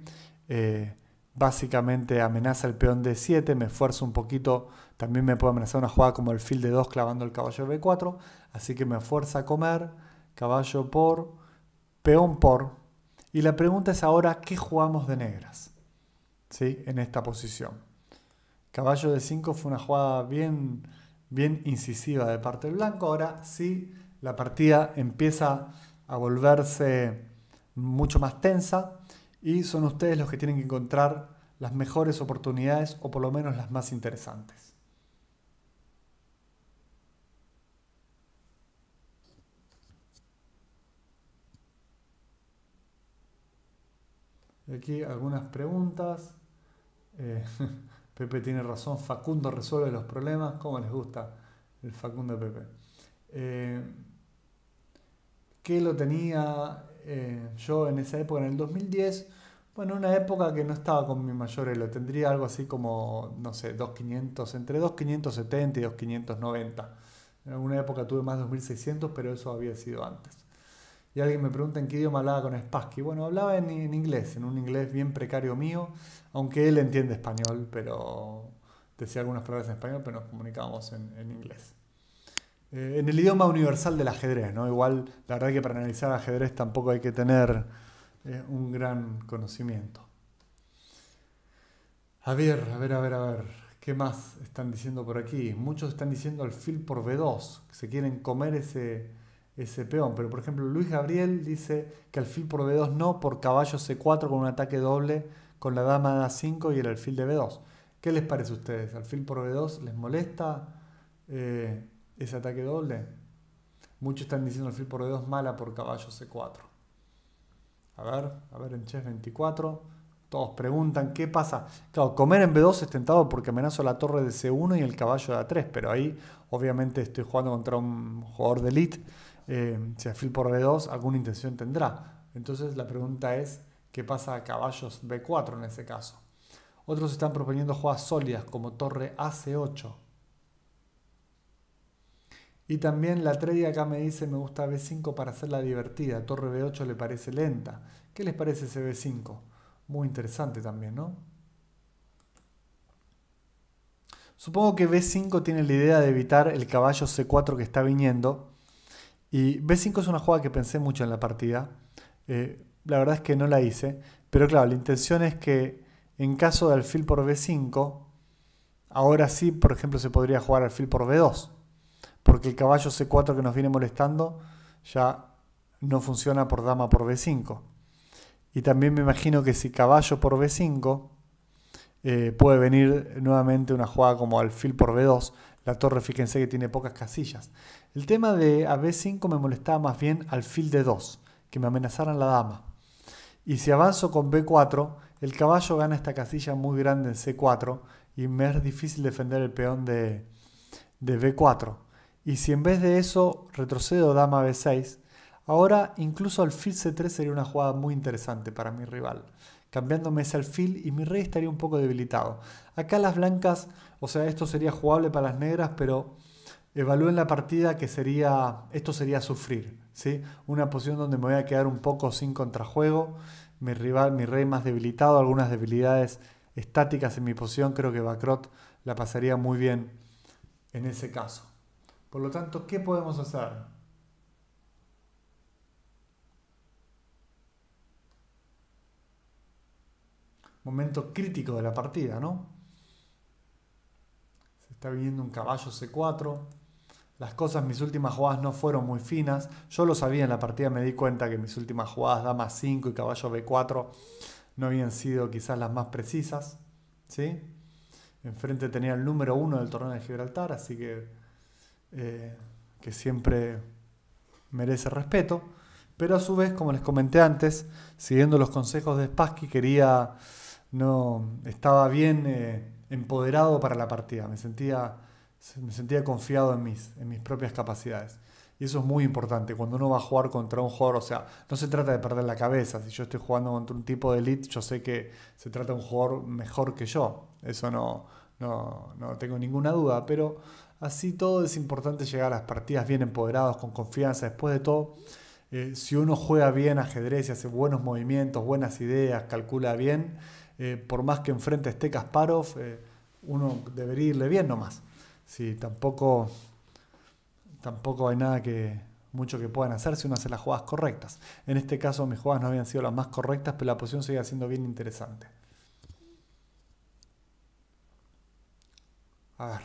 [SPEAKER 1] Eh, básicamente amenaza el peón de 7, me esfuerzo un poquito, también me puede amenazar una jugada como el fil de 2 clavando el caballo b4, así que me fuerza a comer, caballo por, peón por, y la pregunta es ahora, ¿qué jugamos de negras? ¿Sí? En esta posición. Caballo de 5 fue una jugada bien, bien incisiva de parte del blanco. Ahora sí, la partida empieza a volverse mucho más tensa y son ustedes los que tienen que encontrar las mejores oportunidades o por lo menos las más interesantes. Aquí algunas preguntas. Eh, Pepe tiene razón, Facundo resuelve los problemas, como les gusta el Facundo Pepe? Eh, ¿Qué lo tenía eh, yo en esa época, en el 2010? Bueno, una época que no estaba con mi mayor lo tendría algo así como, no sé, 2500, entre 2570 y 2590. En alguna época tuve más de 2600, pero eso había sido antes y alguien me pregunta en qué idioma hablaba con Spassky. Bueno, hablaba en, inglés, en un inglés bien precario mío, aunque él entiende español, pero decía algunas palabras en español, pero nos comunicábamos en, inglés. Eh, en el idioma universal del ajedrez, ¿no? Igual, la verdad que para analizar ajedrez tampoco hay que tener eh, un gran conocimiento. A ver, a ver, a ver, a ver. ¿Qué más están diciendo por aquí? Muchos están diciendo alfil por B2, que se quieren comer ese, ese peón. Pero por ejemplo, Luis Gabriel dice que alfil por B2 no, por caballo C4 con un ataque doble con la dama de A5 y el alfil de B2. ¿Qué les parece a ustedes? ¿Alfil por B2 les molesta eh, ese ataque doble? Muchos están diciendo alfil por B2 mala por caballo C4. A ver, a ver en Chess 24. Todos preguntan qué pasa. Claro, comer en B2 es tentado porque amenazo la torre de C1 y el caballo de A3, pero ahí obviamente estoy jugando contra un jugador de elite eh, si afil por B2 alguna intención tendrá. Entonces la pregunta es, ¿qué pasa a caballos B4 en ese caso? Otros están proponiendo jugadas sólidas como torre AC8. Y también la trade acá me dice me gusta B5 para hacerla divertida. Torre B8 le parece lenta. ¿Qué les parece ese B5? Muy interesante también, ¿no? Supongo que B5 tiene la idea de evitar el caballo C4 que está viniendo y B5 es una jugada que pensé mucho en la partida. Eh, la verdad es que no la hice. Pero claro, la intención es que en caso de alfil por B5, ahora sí, por ejemplo, se podría jugar alfil por B2. Porque el caballo C4 que nos viene molestando ya no funciona por dama por B5. Y también me imagino que si caballo por B5, eh, puede venir nuevamente una jugada como alfil por B2. La torre, fíjense que tiene pocas casillas. El tema de a 5 me molestaba más bien al alfil de 2, que me amenazaran la dama. Y si avanzo con B4, el caballo gana esta casilla muy grande en C4 y me es difícil defender el peón de, B4. Y si en vez de eso retrocedo dama B6, ahora incluso al alfil C3 sería una jugada muy interesante para mi rival. Cambiándome ese alfil y mi rey estaría un poco debilitado. Acá las blancas o sea, esto sería jugable para las negras, pero evalúen la partida que sería, esto sería sufrir, ¿sí? Una posición donde me voy a quedar un poco sin contrajuego, mi rival, mi rey más debilitado, algunas debilidades estáticas en mi posición, creo que Bacrot la pasaría muy bien en ese caso. Por lo tanto, ¿qué podemos hacer? Momento crítico de la partida, ¿no? está viniendo un caballo C4. Las cosas, mis últimas jugadas no fueron muy finas. Yo lo sabía en la partida, me di cuenta que mis últimas jugadas, dama 5 y caballo B4, no habían sido quizás las más precisas. ¿sí? Enfrente tenía el número 1 del torneo de Gibraltar, así que, eh, que siempre merece respeto. Pero a su vez, como les comenté antes, siguiendo los consejos de Spassky, quería, no, estaba bien. Eh, empoderado para la partida, me sentía, me sentía confiado en mis, en mis propias capacidades. Y eso es muy importante cuando uno va a jugar contra un jugador. O sea, no se trata de perder la cabeza. Si yo estoy jugando contra un tipo de elite, yo sé que se trata de un jugador mejor que yo. Eso no, no, tengo ninguna duda. Pero así todo es importante llegar a las partidas bien empoderados, con confianza. Después de todo, eh, si uno juega bien ajedrez y hace buenos movimientos, buenas ideas, calcula bien, eh, por más que enfrente esté Kasparov, eh, uno debería irle bien nomás. si tampoco, tampoco hay nada que mucho que puedan hacer si uno hace las jugadas correctas. En este caso mis jugadas no habían sido las más correctas, pero la posición sigue siendo bien interesante. A ver.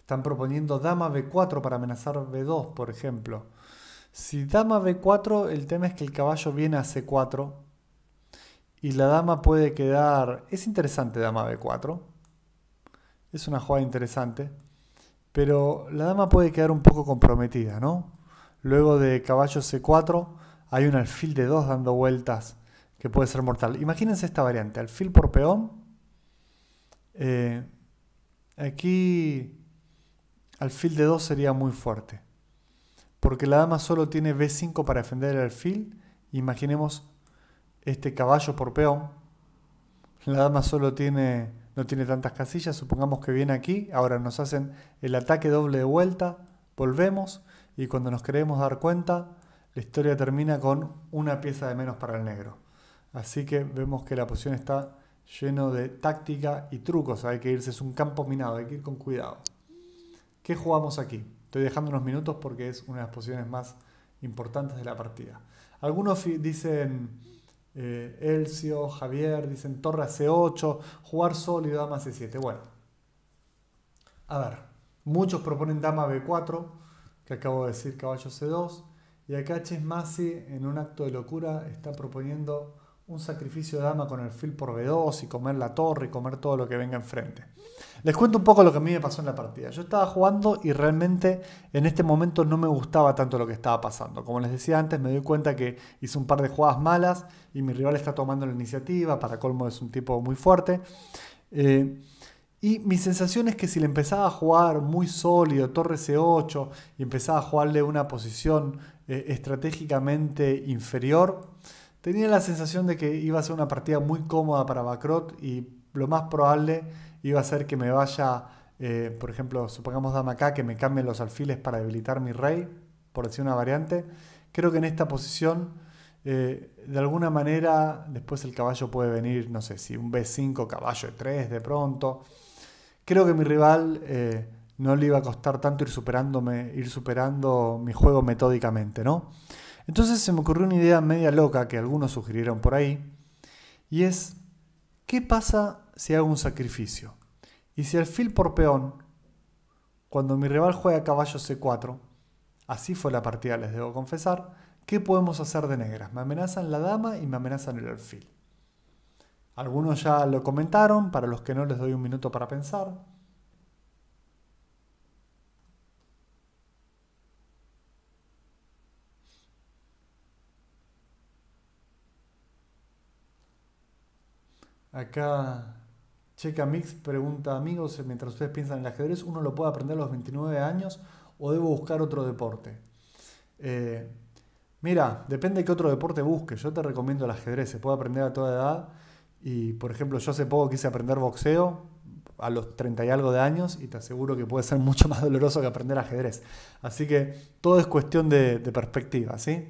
[SPEAKER 1] Están proponiendo dama b4 para amenazar b2, por ejemplo. Si dama b4, el tema es que el caballo viene a c4 y la dama puede quedar... Es interesante dama B4. Es una jugada interesante. Pero la dama puede quedar un poco comprometida, ¿no? Luego de caballo C4 hay un alfil de 2 dando vueltas que puede ser mortal. Imagínense esta variante. Alfil por peón. Eh, aquí alfil de 2 sería muy fuerte. Porque la dama solo tiene B5 para defender el alfil. Imaginemos este caballo por peón. La dama solo tiene, no tiene tantas casillas, supongamos que viene aquí, ahora nos hacen el ataque doble de vuelta, volvemos y cuando nos queremos dar cuenta, la historia termina con una pieza de menos para el negro. Así que vemos que la posición está lleno de táctica y trucos, hay que irse, es un campo minado, hay que ir con cuidado. ¿Qué jugamos aquí? Estoy dejando unos minutos porque es una de las posiciones más importantes de la partida. Algunos dicen eh, Elcio, Javier, dicen torre C8, jugar sólido, dama C7. Bueno, a ver, muchos proponen dama B4, que acabo de decir caballo C2, y acá Chesmasi en un acto de locura está proponiendo un sacrificio de dama con el fil por B2 y comer la torre y comer todo lo que venga enfrente. Les cuento un poco lo que a mí me pasó en la partida. Yo estaba jugando y realmente en este momento no me gustaba tanto lo que estaba pasando. Como les decía antes, me doy cuenta que hice un par de jugadas malas y mi rival está tomando la iniciativa, para colmo es un tipo muy fuerte. Eh, y mi sensación es que si le empezaba a jugar muy sólido, torre C8, y empezaba a jugarle una posición eh, estratégicamente inferior, Tenía la sensación de que iba a ser una partida muy cómoda para Bacrot y lo más probable iba a ser que me vaya, eh, por ejemplo, supongamos dama acá, que me cambien los alfiles para debilitar mi rey, por decir una variante. Creo que en esta posición, eh, de alguna manera, después el caballo puede venir, no sé si un B5, caballo E3 de pronto. Creo que mi rival eh, no le iba a costar tanto ir superándome, ir superando mi juego metódicamente, ¿no? Entonces se me ocurrió una idea media loca que algunos sugirieron por ahí, y es, ¿qué pasa si hago un sacrificio? Y si fil por peón, cuando mi rival juega caballo C4, así fue la partida, les debo confesar, ¿qué podemos hacer de negras? Me amenazan la dama y me amenazan el alfil. Algunos ya lo comentaron, para los que no les doy un minuto para pensar. Acá Checa Mix pregunta, amigos, mientras ustedes piensan en el ajedrez, ¿uno lo puede aprender a los 29 años o debo buscar otro deporte? Eh, mira, depende de qué otro deporte busques. Yo te recomiendo el ajedrez, se puede aprender a toda edad. Y por ejemplo, yo hace poco quise aprender boxeo a los 30 y algo de años y te aseguro que puede ser mucho más doloroso que aprender ajedrez. Así que todo es cuestión de perspectiva, ¿sí?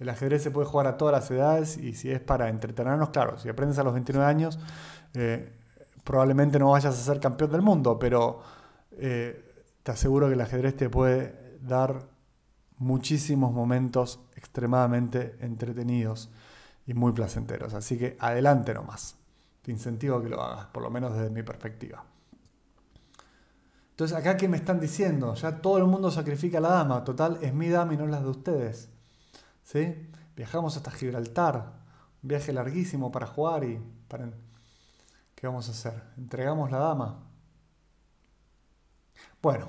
[SPEAKER 1] El ajedrez se puede jugar a todas las edades y si es para entretenernos, claro, si aprendes a los 29 años, eh, probablemente no vayas a ser campeón del mundo, pero eh, te aseguro que el ajedrez te puede dar muchísimos momentos extremadamente entretenidos y muy placenteros. Así que adelante nomás. Te incentivo a que lo hagas, por lo menos desde mi perspectiva. Entonces, acá que me están diciendo, ya todo el mundo sacrifica a la dama, total, es mi dama y no las de ustedes. ¿sí? Viajamos hasta Gibraltar, un viaje larguísimo para jugar y para... ¿Qué vamos a hacer? ¿Entregamos la dama? Bueno,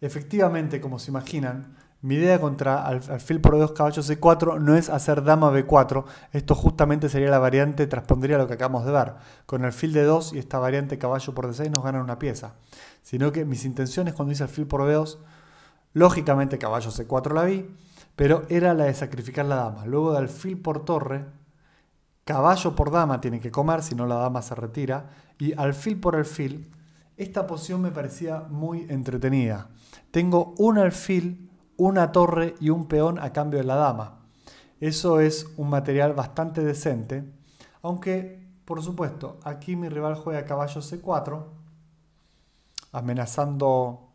[SPEAKER 1] efectivamente, como se imaginan, mi idea contra alfil por 2 caballo c4 no es hacer dama b4, esto justamente sería la variante, transpondría lo que acabamos de ver. Con alfil de 2 y esta variante caballo por d6 nos ganan una pieza. Sino que mis intenciones cuando hice alfil por b2, lógicamente caballo c4 la vi, pero era la de sacrificar la dama. Luego de alfil por torre, caballo por dama tiene que comer, si no la dama se retira, y alfil por alfil, esta posición me parecía muy entretenida. Tengo un alfil, una torre y un peón a cambio de la dama. Eso es un material bastante decente, aunque, por supuesto, aquí mi rival juega caballo C4, amenazando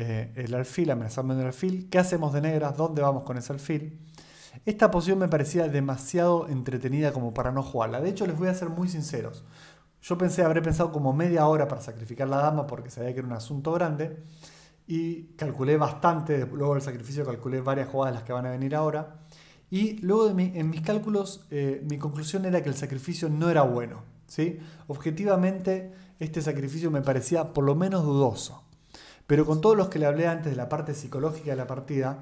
[SPEAKER 1] eh, el alfil, amenazarme el alfil, qué hacemos de negras, dónde vamos con ese alfil. Esta posición me parecía demasiado entretenida como para no jugarla. De hecho, les voy a ser muy sinceros. Yo pensé, habré pensado como media hora para sacrificar la dama porque sabía que era un asunto grande. Y calculé bastante, luego del sacrificio calculé varias jugadas las que van a venir ahora. Y luego en mis cálculos, eh, mi conclusión era que el sacrificio no era bueno. ¿sí? Objetivamente, este sacrificio me parecía por lo menos dudoso pero con todos los que le hablé antes de la parte psicológica de la partida,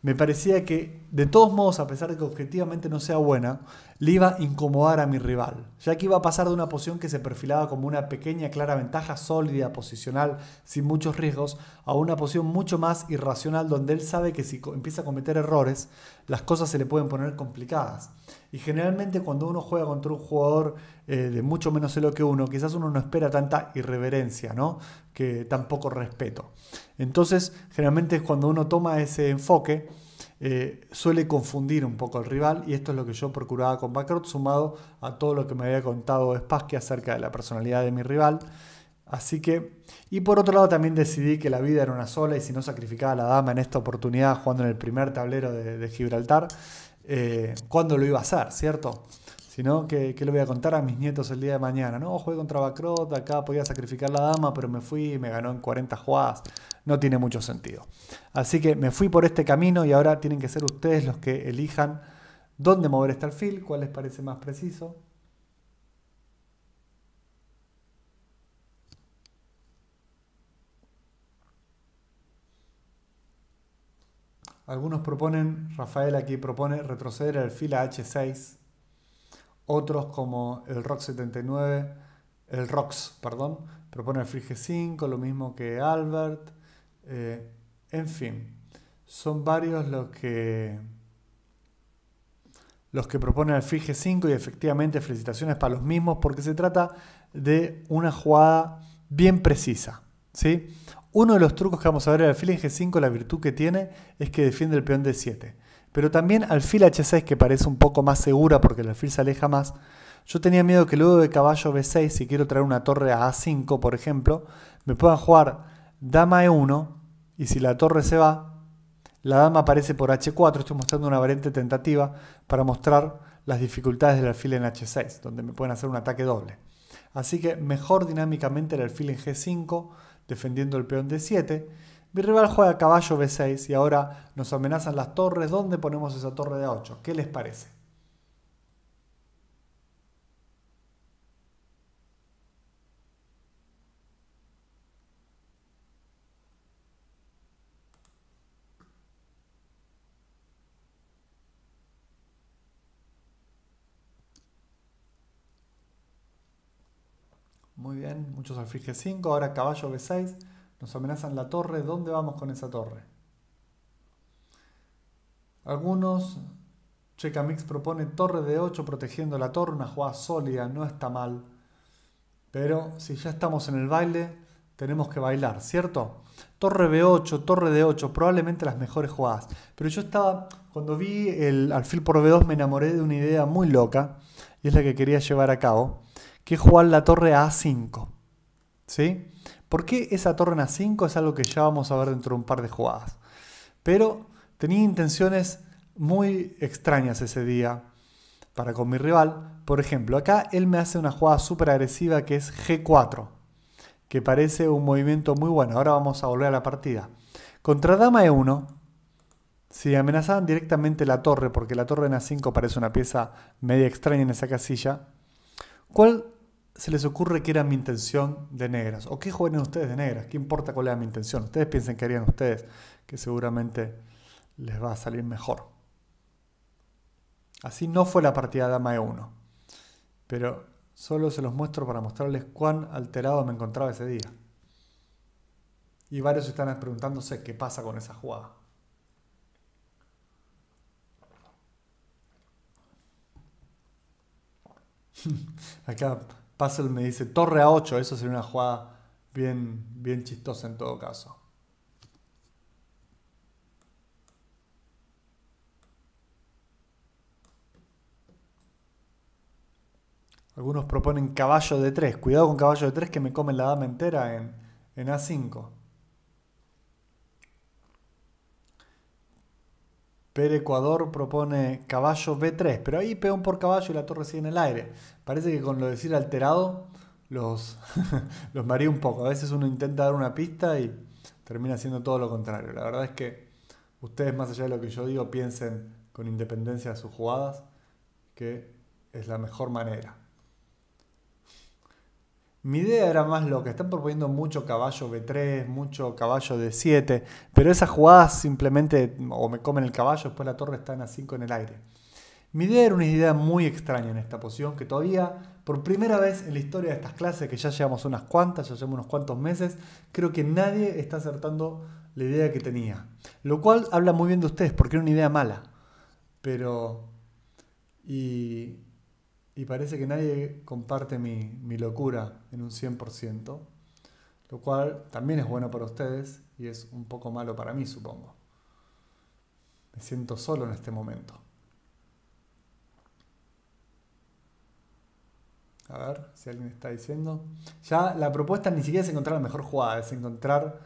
[SPEAKER 1] me parecía que, de todos modos, a pesar de que objetivamente no sea buena, le iba a incomodar a mi rival, ya que iba a pasar de una posición que se perfilaba como una pequeña, clara ventaja sólida, posicional, sin muchos riesgos, a una posición mucho más irracional, donde él sabe que si empieza a cometer errores, las cosas se le pueden poner complicadas. Y generalmente cuando uno juega contra un jugador eh, de mucho menos celo que uno, quizás uno no espera tanta irreverencia, ¿no? Que tampoco respeto. Entonces, generalmente cuando uno toma ese enfoque, eh, suele confundir un poco al rival y esto es lo que yo procuraba con Backrot, sumado a todo lo que me había contado Spassky acerca de la personalidad de mi rival. Así que, y por otro lado también decidí que la vida era una sola y si no sacrificaba a la dama en esta oportunidad jugando en el primer tablero de Gibraltar, eh, cuándo lo iba a hacer, ¿cierto? Sino que, que, le voy a contar a mis nietos el día de mañana. No, jugué contra Bacrot, acá podía sacrificar la dama, pero me fui y me ganó en 40 jugadas. No tiene mucho sentido. Así que me fui por este camino y ahora tienen que ser ustedes los que elijan dónde mover este alfil, cuál les parece más preciso, Algunos proponen, Rafael aquí propone retroceder al fila H6, otros como el ROX 79, el ROX, perdón, propone el Free 5 lo mismo que Albert, eh, en fin, son varios los que los que proponen el fige 5 y efectivamente felicitaciones para los mismos porque se trata de una jugada bien precisa, ¿sí? Uno de los trucos que vamos a ver el alfil en G5, la virtud que tiene es que defiende el peón D7. Pero también alfil H6, que parece un poco más segura porque el alfil se aleja más, yo tenía miedo que luego de caballo B6, si quiero traer una torre a A5, por ejemplo, me puedan jugar dama E1 y si la torre se va, la dama aparece por H4. Estoy mostrando una variante tentativa para mostrar las dificultades del alfil en H6, donde me pueden hacer un ataque doble. Así que mejor dinámicamente el alfil en G5 defendiendo el peón de 7 Mi rival juega caballo b6 y ahora nos amenazan las torres. ¿Dónde ponemos esa torre de a8? ¿Qué les parece? Muy bien, muchos alfil G5, ahora caballo B6. Nos amenazan la torre, ¿dónde vamos con esa torre? Algunos, Mix propone torre de 8 protegiendo la torre, una jugada sólida, no está mal. Pero si ya estamos en el baile, tenemos que bailar, ¿cierto? Torre B8, torre D8, probablemente las mejores jugadas. Pero yo estaba, cuando vi el alfil por B2 me enamoré de una idea muy loca y es la que quería llevar a cabo que jugar la torre a 5 ¿Sí? ¿Por qué esa torre en A5 es algo que ya vamos a ver dentro de un par de jugadas? Pero tenía intenciones muy extrañas ese día para con mi rival. Por ejemplo, acá él me hace una jugada súper agresiva que es G4, que parece un movimiento muy bueno. Ahora vamos a volver a la partida. Contra dama E1, si amenazaban directamente la torre, porque la torre en A5 parece una pieza media extraña en esa casilla, ¿Cuál se les ocurre que era mi intención de negras? ¿O qué juegan ustedes de negras? ¿Qué importa cuál era mi intención? Ustedes piensen que harían ustedes, que seguramente les va a salir mejor. Así no fue la partida dama E1, pero solo se los muestro para mostrarles cuán alterado me encontraba ese día. Y varios están preguntándose qué pasa con esa jugada. Acá Puzzle me dice torre a 8, eso sería una jugada bien, bien chistosa en todo caso. Algunos proponen caballo de 3. Cuidado con caballo de 3 que me comen la dama entera en A5. Ver Ecuador propone caballo B3, pero ahí peón por caballo y la torre sigue en el aire. Parece que con lo decir alterado los, los un poco. A veces uno intenta dar una pista y termina haciendo todo lo contrario. La verdad es que ustedes, más allá de lo que yo digo, piensen con independencia de sus jugadas, que es la mejor manera. Mi idea era más loca. Están proponiendo mucho caballo B3, mucho caballo D7, pero esas jugadas simplemente o me comen el caballo, después la torre está en A5 en el aire. Mi idea era una idea muy extraña en esta posición que todavía, por primera vez en la historia de estas clases, que ya llevamos unas cuantas, ya llevamos unos cuantos meses, creo que nadie está acertando la idea que tenía. Lo cual habla muy bien de ustedes, porque era una idea mala. Pero... Y y parece que nadie comparte mi, locura en un 100%, lo cual también es bueno para ustedes y es un poco malo para mí, supongo. Me siento solo en este momento. A ver si alguien está diciendo. Ya la propuesta ni siquiera es encontrar la mejor jugada, es encontrar.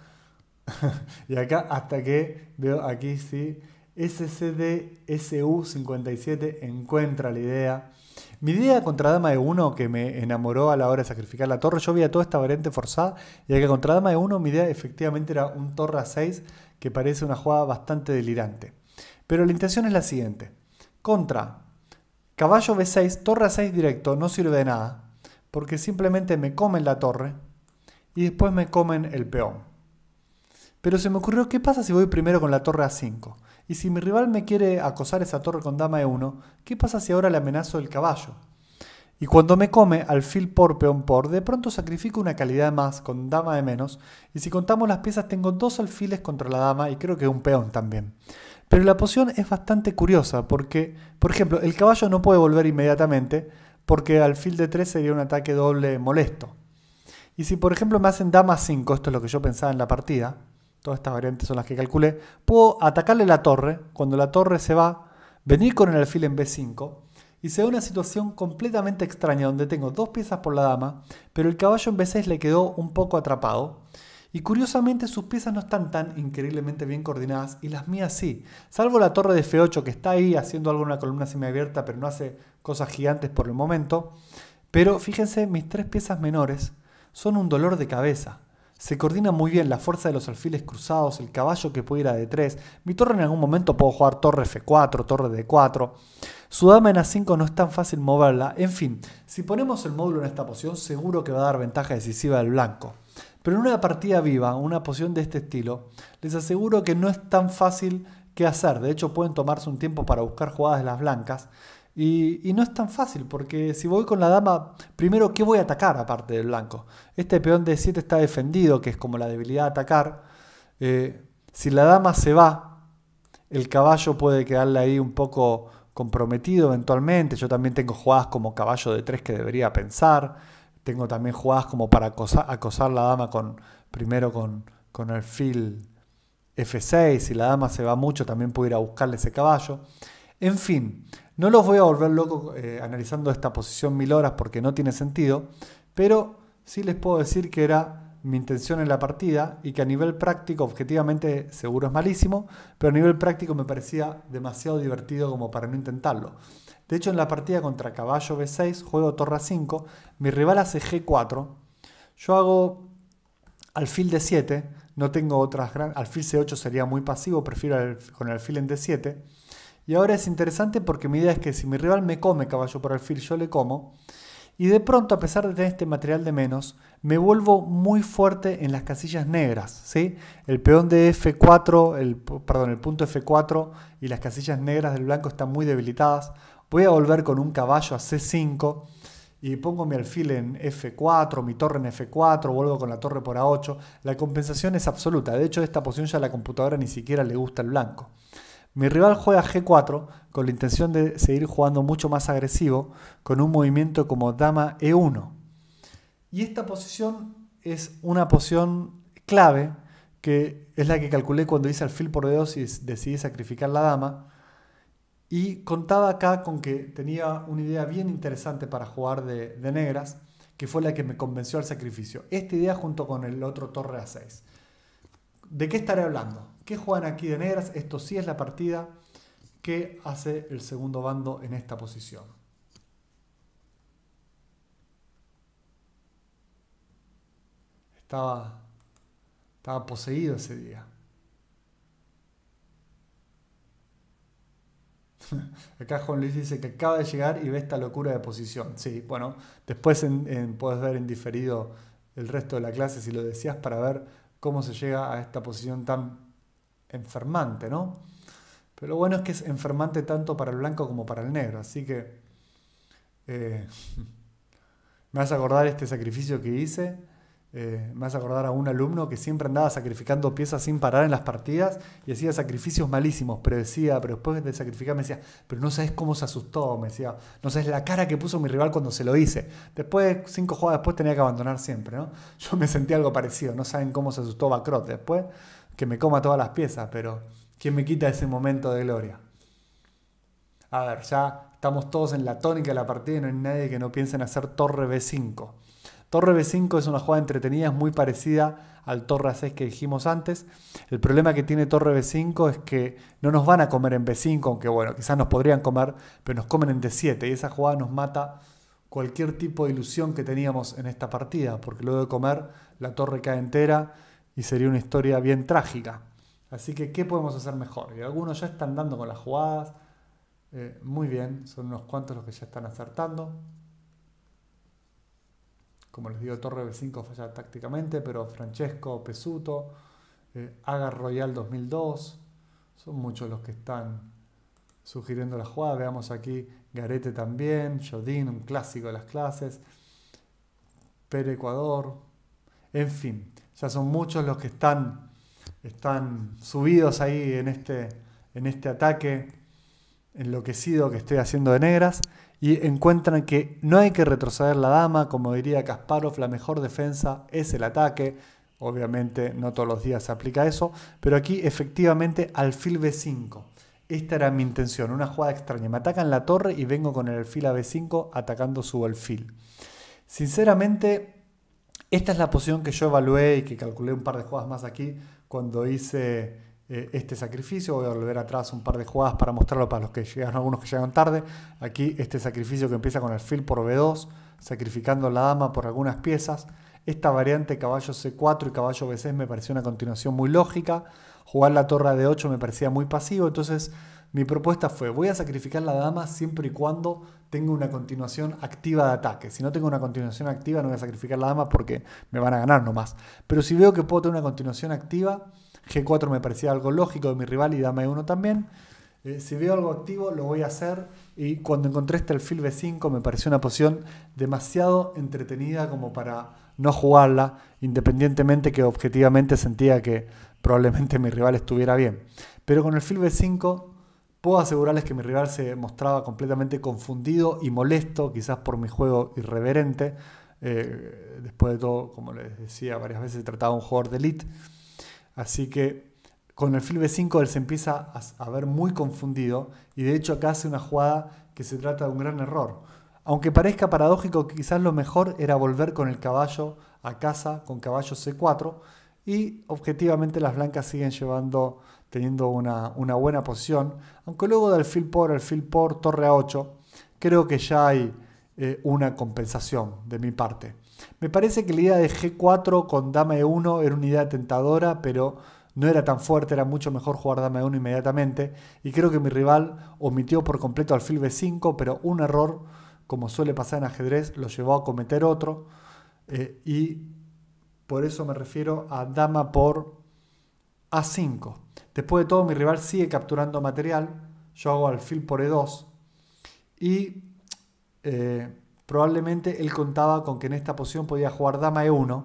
[SPEAKER 1] y acá hasta que veo aquí sí. SCDSU57 encuentra la idea. Mi idea contra Dama de 1, que me enamoró a la hora de sacrificar la torre, yo a toda esta variante forzada, y que contra Dama de 1 mi idea efectivamente era un torre a 6, que parece una jugada bastante delirante. Pero la intención es la siguiente. Contra caballo B6, torre A6 directo, no sirve de nada, porque simplemente me comen la torre y después me comen el peón. Pero se me ocurrió, ¿qué pasa si voy primero con la torre A5? Y si mi rival me quiere acosar esa torre con dama de 1 ¿qué pasa si ahora le amenazo el caballo? Y cuando me come alfil por peón por, de pronto sacrifico una calidad más con dama de menos, y si contamos las piezas tengo dos alfiles contra la dama y creo que un peón también. Pero la posición es bastante curiosa porque, por ejemplo, el caballo no puede volver inmediatamente porque alfil de 3 sería un ataque doble molesto. Y si por ejemplo me hacen dama 5, esto es lo que yo pensaba en la partida, todas estas variantes son las que calculé, puedo atacarle la torre, cuando la torre se va, venir con el alfil en B5, y se da una situación completamente extraña donde tengo dos piezas por la dama, pero el caballo en B6 le quedó un poco atrapado. Y curiosamente sus piezas no están tan increíblemente bien coordinadas y las mías sí, salvo la torre de F8 que está ahí haciendo algo una columna semiabierta pero no hace cosas gigantes por el momento. Pero fíjense, mis tres piezas menores son un dolor de cabeza. Se coordina muy bien la fuerza de los alfiles cruzados, el caballo que puede ir a D3. Mi torre en algún momento puedo jugar torre F4, torre D4. Su dama en A5 no es tan fácil moverla. En fin, si ponemos el módulo en esta posición, seguro que va a dar ventaja decisiva al blanco. Pero en una partida viva, una posición de este estilo, les aseguro que no es tan fácil que hacer. De hecho, pueden tomarse un tiempo para buscar jugadas de las blancas. Y, no es tan fácil, porque si voy con la dama, primero, ¿qué voy a atacar aparte del blanco? Este peón de 7 está defendido, que es como la debilidad de atacar. Eh, si la dama se va, el caballo puede quedarle ahí un poco comprometido eventualmente. Yo también tengo jugadas como caballo de 3 que debería pensar. Tengo también jugadas como para acosar, acosar la dama con primero con, con fil F6. Si la dama se va mucho, también puedo ir a buscarle ese caballo. En fin, no los voy a volver loco eh, analizando esta posición mil horas porque no tiene sentido, pero sí les puedo decir que era mi intención en la partida y que a nivel práctico, objetivamente seguro es malísimo, pero a nivel práctico me parecía demasiado divertido como para no intentarlo. De hecho, en la partida contra caballo B6, juego torre 5, mi rival hace G4, yo hago alfil D7, no tengo otras grandes, alfil C8 sería muy pasivo, prefiero con el alfil en D7. Y ahora es interesante porque mi idea es que si mi rival me come caballo por alfil, yo le como. Y de pronto, a pesar de tener este material de menos, me vuelvo muy fuerte en las casillas negras. ¿sí? El peón de F4, el, perdón, el punto F4 y las casillas negras del blanco están muy debilitadas. Voy a volver con un caballo a C5 y pongo mi alfil en F4, mi torre en F4, vuelvo con la torre por A8. La compensación es absoluta. De hecho, esta posición ya la computadora ni siquiera le gusta el blanco. Mi rival juega G4 con la intención de seguir jugando mucho más agresivo con un movimiento como dama E1. Y esta posición es una posición clave que es la que calculé cuando hice alfil por D2 y decidí sacrificar la dama. Y contaba acá con que tenía una idea bien interesante para jugar de, de negras, que fue la que me convenció al sacrificio. Esta idea junto con el otro torre A6. ¿De qué estaré hablando? ¿Qué juegan aquí de negras? Esto sí es la partida que hace el segundo bando en esta posición. Estaba, estaba poseído ese día. Acá Juan Luis dice que acaba de llegar y ve esta locura de posición. Sí, bueno, después en, puedes ver en diferido el resto de la clase si lo decías para ver cómo se llega a esta posición tan enfermante, ¿no? Pero bueno es que es enfermante tanto para el blanco como para el negro, así que eh, me vas a acordar este sacrificio que hice, eh, me vas a acordar a un alumno que siempre andaba sacrificando piezas sin parar en las partidas y hacía sacrificios malísimos, pero decía, pero después de sacrificar me decía, pero no sabes cómo se asustó, me decía, no sabes la cara que puso mi rival cuando se lo hice. Después, cinco jugadas después tenía que abandonar siempre, ¿no? Yo me sentí algo parecido, no saben cómo se asustó Bacrot después que me coma todas las piezas, pero ¿quién me quita ese momento de gloria? A ver, ya estamos todos en la tónica de la partida y no hay nadie que no piense en hacer torre B5. Torre B5 es una jugada entretenida, es muy parecida al torre A6 que dijimos antes. El problema que tiene torre B5 es que no nos van a comer en B5, aunque bueno, quizás nos podrían comer, pero nos comen en D7 y esa jugada nos mata cualquier tipo de ilusión que teníamos en esta partida, porque luego de comer la torre cae entera y sería una historia bien trágica. Así que, ¿qué podemos hacer mejor? Y algunos ya están dando con las jugadas. Eh, muy bien, son unos cuantos los que ya están acertando. Como les digo, Torre B5 falla tácticamente, pero Francesco, Pesuto, eh, Royal 2002, son muchos los que están sugiriendo la jugada. Veamos aquí Garete también, Jodín, un clásico de las clases, Pere Ecuador, en fin, ya son muchos los que están, están subidos ahí en este, en este ataque enloquecido que estoy haciendo de negras y encuentran que no hay que retroceder la dama, como diría Kasparov, la mejor defensa es el ataque. Obviamente no todos los días se aplica eso, pero aquí efectivamente alfil B5. Esta era mi intención, una jugada extraña. Me atacan la torre y vengo con el alfil a B5 atacando su alfil. Sinceramente, esta es la posición que yo evalué y que calculé un par de jugadas más aquí cuando hice eh, este sacrificio. Voy a volver atrás un par de jugadas para mostrarlo para los que llegaron, algunos que llegaron tarde. Aquí este sacrificio que empieza con el fil por B2, sacrificando la dama por algunas piezas. Esta variante caballo C4 y caballo B6 me pareció una continuación muy lógica. Jugar la torre de 8 me parecía muy pasivo, entonces mi propuesta fue, voy a sacrificar la dama siempre y cuando tenga una continuación activa de ataque. Si no tengo una continuación activa, no voy a sacrificar la dama porque me van a ganar nomás. Pero si veo que puedo tener una continuación activa, G4 me parecía algo lógico de mi rival y dama E1 también. Eh, si veo algo activo, lo voy a hacer. Y cuando encontré este alfil B5, me pareció una posición demasiado entretenida como para no jugarla, independientemente que objetivamente sentía que probablemente mi rival estuviera bien. Pero con el alfil B5 Puedo asegurarles que mi rival se mostraba completamente confundido y molesto, quizás por mi juego irreverente. Eh, después de todo, como les decía varias veces, se trataba de un jugador de elite. Así que con el fil B5 él se empieza a, ver muy confundido y de hecho acá hace una jugada que se trata de un gran error. Aunque parezca paradójico, quizás lo mejor era volver con el caballo a casa con caballo C4 y objetivamente las blancas siguen llevando teniendo una, buena posición. Aunque luego de alfil por alfil por torre a 8, creo que ya hay eh, una compensación de mi parte. Me parece que la idea de G4 con dama E1 era una idea tentadora, pero no era tan fuerte, era mucho mejor jugar dama E1 inmediatamente. Y creo que mi rival omitió por completo alfil B5, pero un error, como suele pasar en ajedrez, lo llevó a cometer otro. Eh, y por eso me refiero a dama por A5. Después de todo, mi rival sigue capturando material. Yo hago alfil por E2. Y eh, probablemente él contaba con que en esta posición podía jugar dama E1.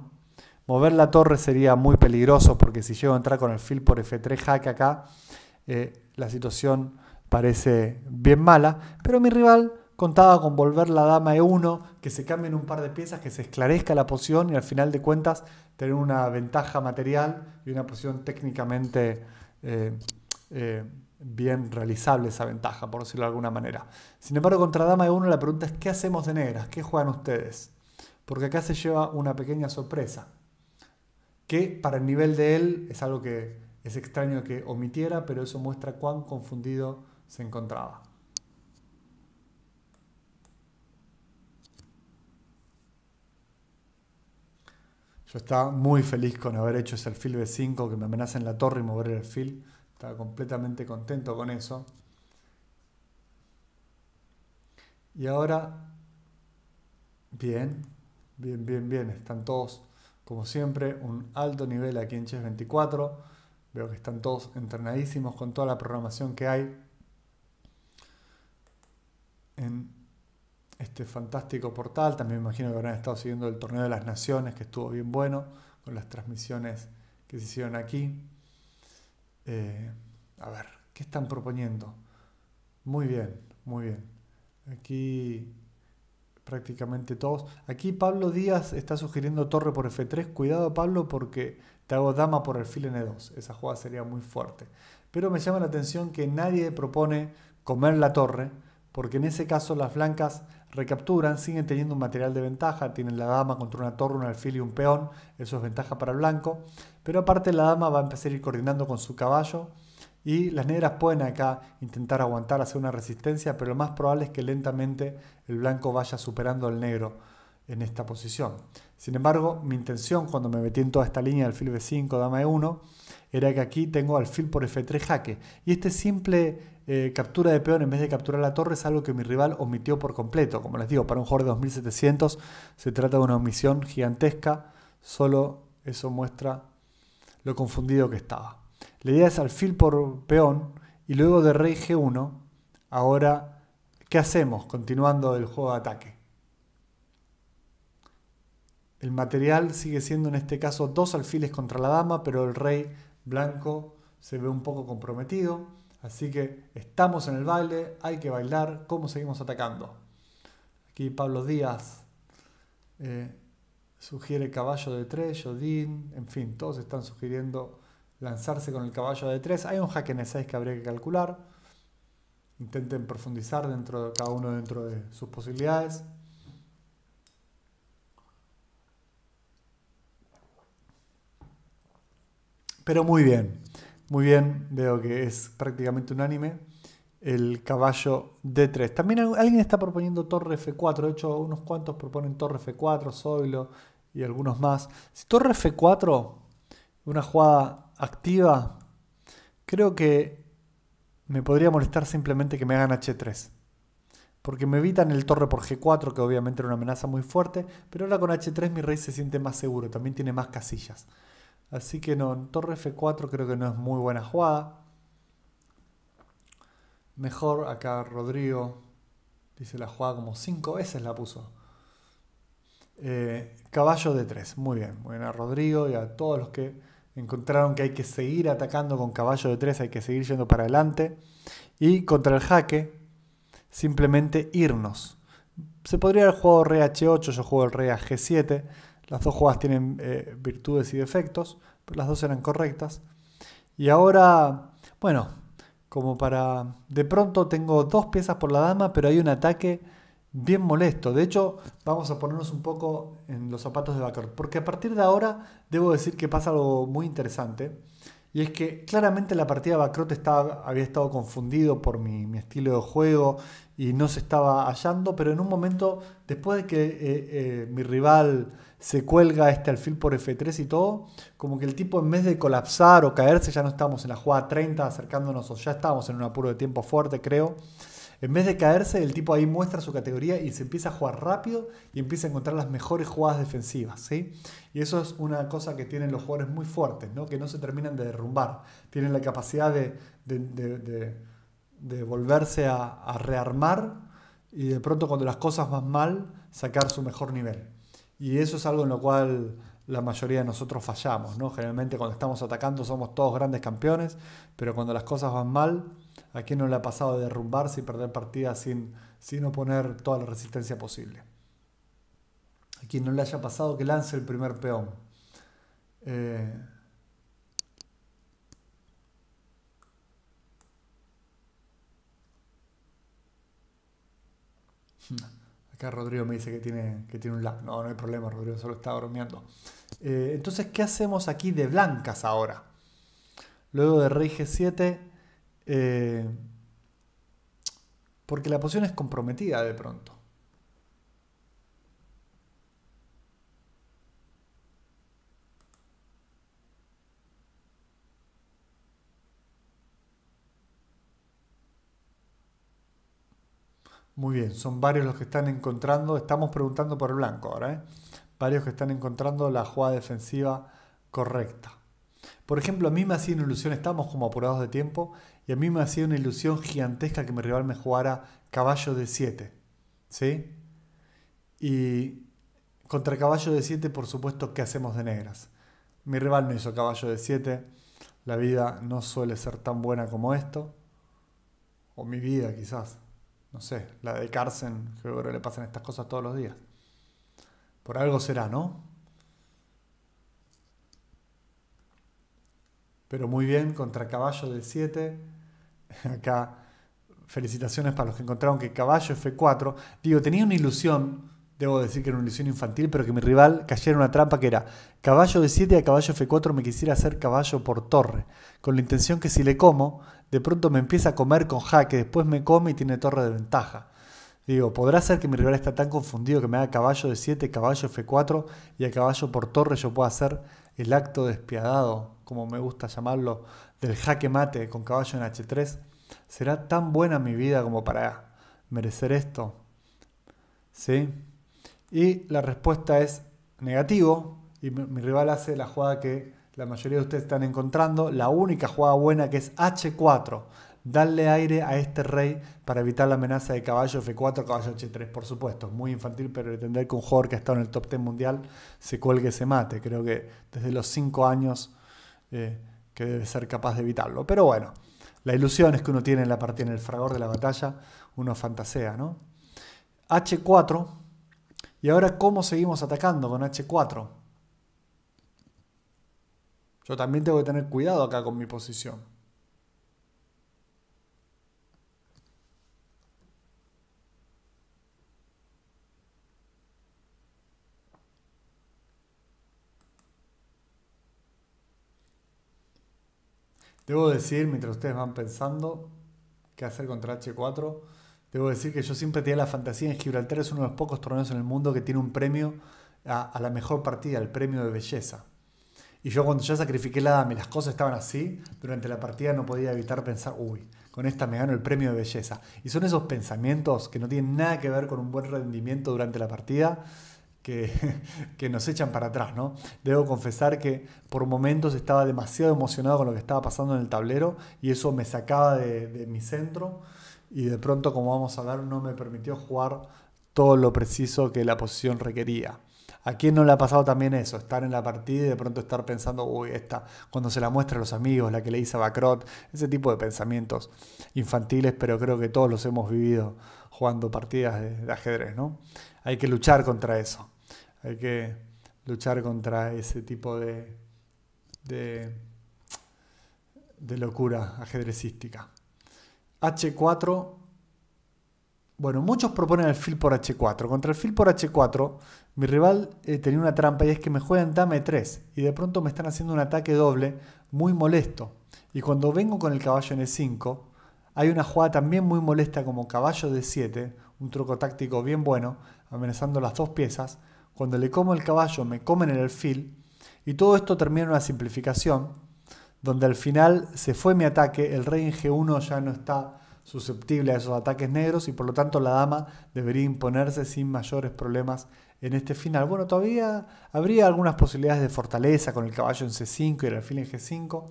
[SPEAKER 1] Mover la torre sería muy peligroso porque si llego a entrar con alfil por F3 hack acá, eh, la situación parece bien mala. Pero mi rival contaba con volver la dama E1, que se cambien un par de piezas, que se esclarezca la posición y al final de cuentas tener una ventaja material y una posición técnicamente eh, eh, bien realizable esa ventaja, por decirlo de alguna manera. Sin embargo, contra dama de 1 la pregunta es ¿qué hacemos de negras? ¿Qué juegan ustedes? Porque acá se lleva una pequeña sorpresa, que para el nivel de él es algo que es extraño que omitiera, pero eso muestra cuán confundido se encontraba. Yo estaba muy feliz con haber hecho ese alfil B5, que me amenaza en la torre y mover el alfil. Estaba completamente contento con eso. Y ahora, bien, bien, bien, bien. Están todos, como siempre, un alto nivel aquí en Chess 24. Veo que están todos entrenadísimos con toda la programación que hay. En este fantástico portal. También me imagino que habrán estado siguiendo el Torneo de las Naciones, que estuvo bien bueno, con las transmisiones que se hicieron aquí. Eh, a ver, ¿qué están proponiendo? Muy bien, muy bien. Aquí prácticamente todos. Aquí Pablo Díaz está sugiriendo torre por F3. Cuidado Pablo porque te hago dama por el en N2. Esa jugada sería muy fuerte. Pero me llama la atención que nadie propone comer la torre porque en ese caso las blancas Recapturan, siguen teniendo un material de ventaja, tienen la dama contra una torre, un alfil y un peón, eso es ventaja para el blanco, pero aparte la dama va a empezar a ir coordinando con su caballo y las negras pueden acá intentar aguantar, hacer una resistencia, pero lo más probable es que lentamente el blanco vaya superando al negro en esta posición. Sin embargo, mi intención cuando me metí en toda esta línea del alfil b5, dama e1, era que aquí tengo alfil por f3 jaque. Y este simple eh, captura de peón en vez de capturar la torre es algo que mi rival omitió por completo. Como les digo, para un jugador de 2700 se trata de una omisión gigantesca. Solo eso muestra lo confundido que estaba. La idea es alfil por peón y luego de rey g1. Ahora, ¿qué hacemos continuando el juego de ataque? El material sigue siendo en este caso dos alfiles contra la dama, pero el rey Blanco se ve un poco comprometido, así que estamos en el baile, hay que bailar, ¿cómo seguimos atacando? Aquí Pablo Díaz eh, sugiere caballo de tres, Jodín, en fin, todos están sugiriendo lanzarse con el caballo de tres. Hay un jaque en 6 que habría que calcular. Intenten profundizar dentro de cada uno dentro de sus posibilidades. Pero muy bien, muy bien, veo que es prácticamente unánime el caballo D3. También alguien está proponiendo torre F4, de hecho unos cuantos proponen torre F4, Zoilo y algunos más. Si torre F4, una jugada activa, creo que me podría molestar simplemente que me hagan H3. Porque me evitan el torre por G4, que obviamente era una amenaza muy fuerte, pero ahora con H3 mi rey se siente más seguro, también tiene más casillas. Así que no, torre F4 creo que no es muy buena jugada. Mejor acá Rodrigo dice la jugada como 5 veces la puso. Eh, caballo de 3, muy bien. Muy bien a Rodrigo y a todos los que encontraron que hay que seguir atacando con caballo de 3, hay que seguir yendo para adelante. Y contra el jaque, simplemente irnos. Se podría haber jugado rey H8, yo juego el rey G7, las dos jugadas tienen eh, virtudes y defectos, pero las dos eran correctas. Y ahora, bueno, como para... De pronto tengo dos piezas por la dama, pero hay un ataque bien molesto. De hecho, vamos a ponernos un poco en los zapatos de Bacrot. porque a partir de ahora debo decir que pasa algo muy interesante. Y es que claramente la partida de Bacrot había estado confundido por mi, estilo de juego y no se estaba hallando, pero en un momento, después de que eh, eh, mi rival se cuelga este alfil por F3 y todo, como que el tipo en vez de colapsar o caerse, ya no estamos en la jugada 30 acercándonos o ya estamos en un apuro de tiempo fuerte, creo. En vez de caerse, el tipo ahí muestra su categoría y se empieza a jugar rápido y empieza a encontrar las mejores jugadas defensivas, ¿sí? Y eso es una cosa que tienen los jugadores muy fuertes, ¿no? Que no se terminan de derrumbar. Tienen la capacidad de, de, de, de volverse a rearmar y de pronto cuando las cosas van mal, sacar su mejor nivel. Y eso es algo en lo cual la mayoría de nosotros fallamos, ¿no? Generalmente cuando estamos atacando somos todos grandes campeones, pero cuando las cosas van mal, ¿a quién no le ha pasado derrumbarse y perder partidas sin, oponer toda la resistencia posible? A quién no le haya pasado que lance el primer peón. Eh, Acá Rodrigo me dice que tiene, que tiene un lap. No, no hay problema, Rodrigo, solo está bromeando. Eh, entonces, ¿qué hacemos aquí de blancas ahora? Luego de rey g7, eh, porque la posición es comprometida de pronto. Muy bien, son varios los que están encontrando, estamos preguntando por el blanco ahora, ¿eh? varios que están encontrando la jugada defensiva correcta. Por ejemplo, a mí me hacía una ilusión, estamos como apurados de tiempo, y a mí me hacía una ilusión gigantesca que mi rival me jugara caballo de 7. ¿Sí? Y contra caballo de 7, por supuesto, ¿qué hacemos de negras? Mi rival no hizo caballo de 7, la vida no suele ser tan buena como esto, o mi vida quizás no sé, la de Cárcel, que creo que le pasan estas cosas todos los días. Por algo será, ¿no? Pero muy bien, contra caballo de 7. Acá, felicitaciones para los que encontraron que caballo F4. Digo, tenía una ilusión, debo decir que era una ilusión infantil, pero que mi rival cayera en una trampa que era caballo de 7 a caballo F4 me quisiera hacer caballo por torre, con la intención que si le como, de pronto me empieza a comer con jaque, después me come y tiene torre de ventaja. Digo, ¿podrá ser que mi rival está tan confundido que me haga caballo de 7, caballo F4 y a caballo por torre yo pueda hacer el acto despiadado, como me gusta llamarlo, del jaque mate con caballo en H3? ¿Será tan buena mi vida como para merecer esto? ¿Sí? Y la respuesta es negativo y mi rival hace la jugada que la mayoría de ustedes están encontrando, la única jugada buena que es H4. Darle aire a este rey para evitar la amenaza de caballo F4, caballo H3, por supuesto. muy infantil, pero entender que un jugador que ha estado en el top 10 mundial se cuelgue se mate. Creo que desde los 5 años eh, que debe ser capaz de evitarlo. Pero bueno, la ilusión es que uno tiene en la partida, en el fragor de la batalla, uno fantasea, ¿no? H4. Y ahora, ¿cómo seguimos atacando con H4? Yo también tengo que tener cuidado acá con mi posición. Debo decir, mientras ustedes van pensando qué hacer contra H4, debo decir que yo siempre tenía la fantasía en Gibraltar, es uno de los pocos torneos en el mundo que tiene un premio a la mejor partida, el premio de belleza. Y yo cuando ya sacrifiqué la dama y las cosas estaban así, durante la partida no podía evitar pensar, uy, con esta me gano el premio de belleza. Y son esos pensamientos que no tienen nada que ver con un buen rendimiento durante la partida que, nos echan para atrás, ¿no? Debo confesar que por momentos estaba demasiado emocionado con lo que estaba pasando en el tablero y eso me sacaba de, de mi centro y de pronto, como vamos a ver, no me permitió jugar todo lo preciso que la posición requería. ¿A quién no le ha pasado también eso? Estar en la partida y de pronto estar pensando, uy, esta, cuando se la muestra a los amigos, la que le hizo a Bacrot, ese tipo de pensamientos infantiles, pero creo que todos los hemos vivido jugando partidas de, ajedrez, ¿no? Hay que luchar contra eso. Hay que luchar contra ese tipo de, de, de locura ajedrecística. H4 bueno, muchos proponen el fil por H4. Contra el fil por H4 mi rival eh, tenía una trampa y es que me en dame 3 y de pronto me están haciendo un ataque doble muy molesto. Y cuando vengo con el caballo en E5, hay una jugada también muy molesta como caballo de 7, un truco táctico bien bueno, amenazando las dos piezas. Cuando le como el caballo, me comen el alfil. Y todo esto termina en una simplificación, donde al final se fue mi ataque, el rey en G1 ya no está susceptible a esos ataques negros y por lo tanto la dama debería imponerse sin mayores problemas en este final. Bueno, todavía habría algunas posibilidades de fortaleza con el caballo en C5 y el alfil en G5,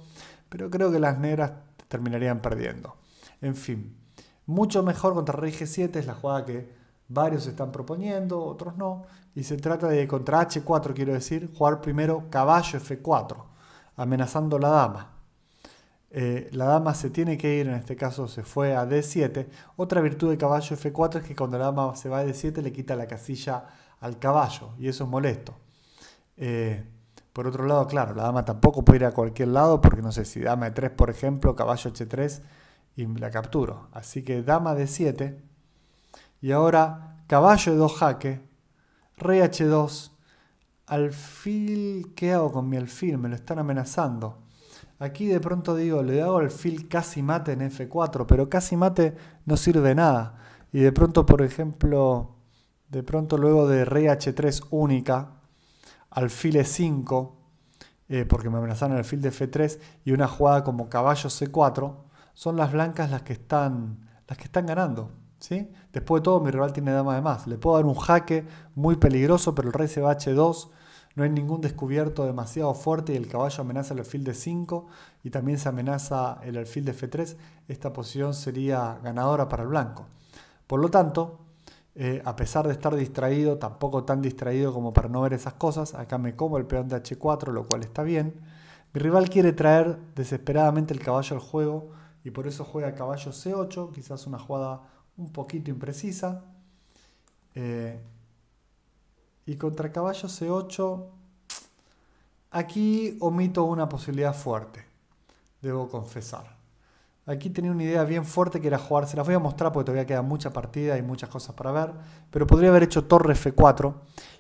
[SPEAKER 1] pero creo que las negras terminarían perdiendo. En fin, mucho mejor contra rey G7 es la jugada que varios están proponiendo, otros no, y se trata de contra H4, quiero decir, jugar primero caballo F4, amenazando la dama. Eh, la dama se tiene que ir, en este caso se fue a D7. Otra virtud de caballo F4 es que cuando la dama se va a D7 le quita la casilla al caballo y eso es molesto. Eh, por otro lado, claro, la dama tampoco puede ir a cualquier lado porque no sé si dama de 3, por ejemplo, caballo H3 y la capturo. Así que dama de 7 y ahora caballo de 2 jaque, rey H2, alfil, ¿qué hago con mi alfil? Me lo están amenazando. Aquí de pronto digo, le hago alfil casi mate en F4, pero casi mate no sirve de nada. Y de pronto, por ejemplo, de pronto luego de rey h3 única, alfil e5, eh, porque me amenazaron alfil de f3 y una jugada como caballo c4, son las blancas las que están, las que están ganando. ¿sí? Después de todo, mi rival tiene dama de más. Le puedo dar un jaque muy peligroso, pero el rey se va a h2. No hay ningún descubierto demasiado fuerte y el caballo amenaza el alfil de 5 y también se amenaza el alfil de f3. Esta posición sería ganadora para el blanco. Por lo tanto, eh, a pesar de estar distraído, tampoco tan distraído como para no ver esas cosas. Acá me como el peón de H4, lo cual está bien. Mi rival quiere traer desesperadamente el caballo al juego y por eso juega caballo C8, quizás una jugada un poquito imprecisa. Eh, y contra caballo C8, aquí omito una posibilidad fuerte, debo confesar. Aquí tenía una idea bien fuerte que era jugar, se las voy a mostrar porque todavía queda mucha partida y muchas cosas para ver, pero podría haber hecho torre f4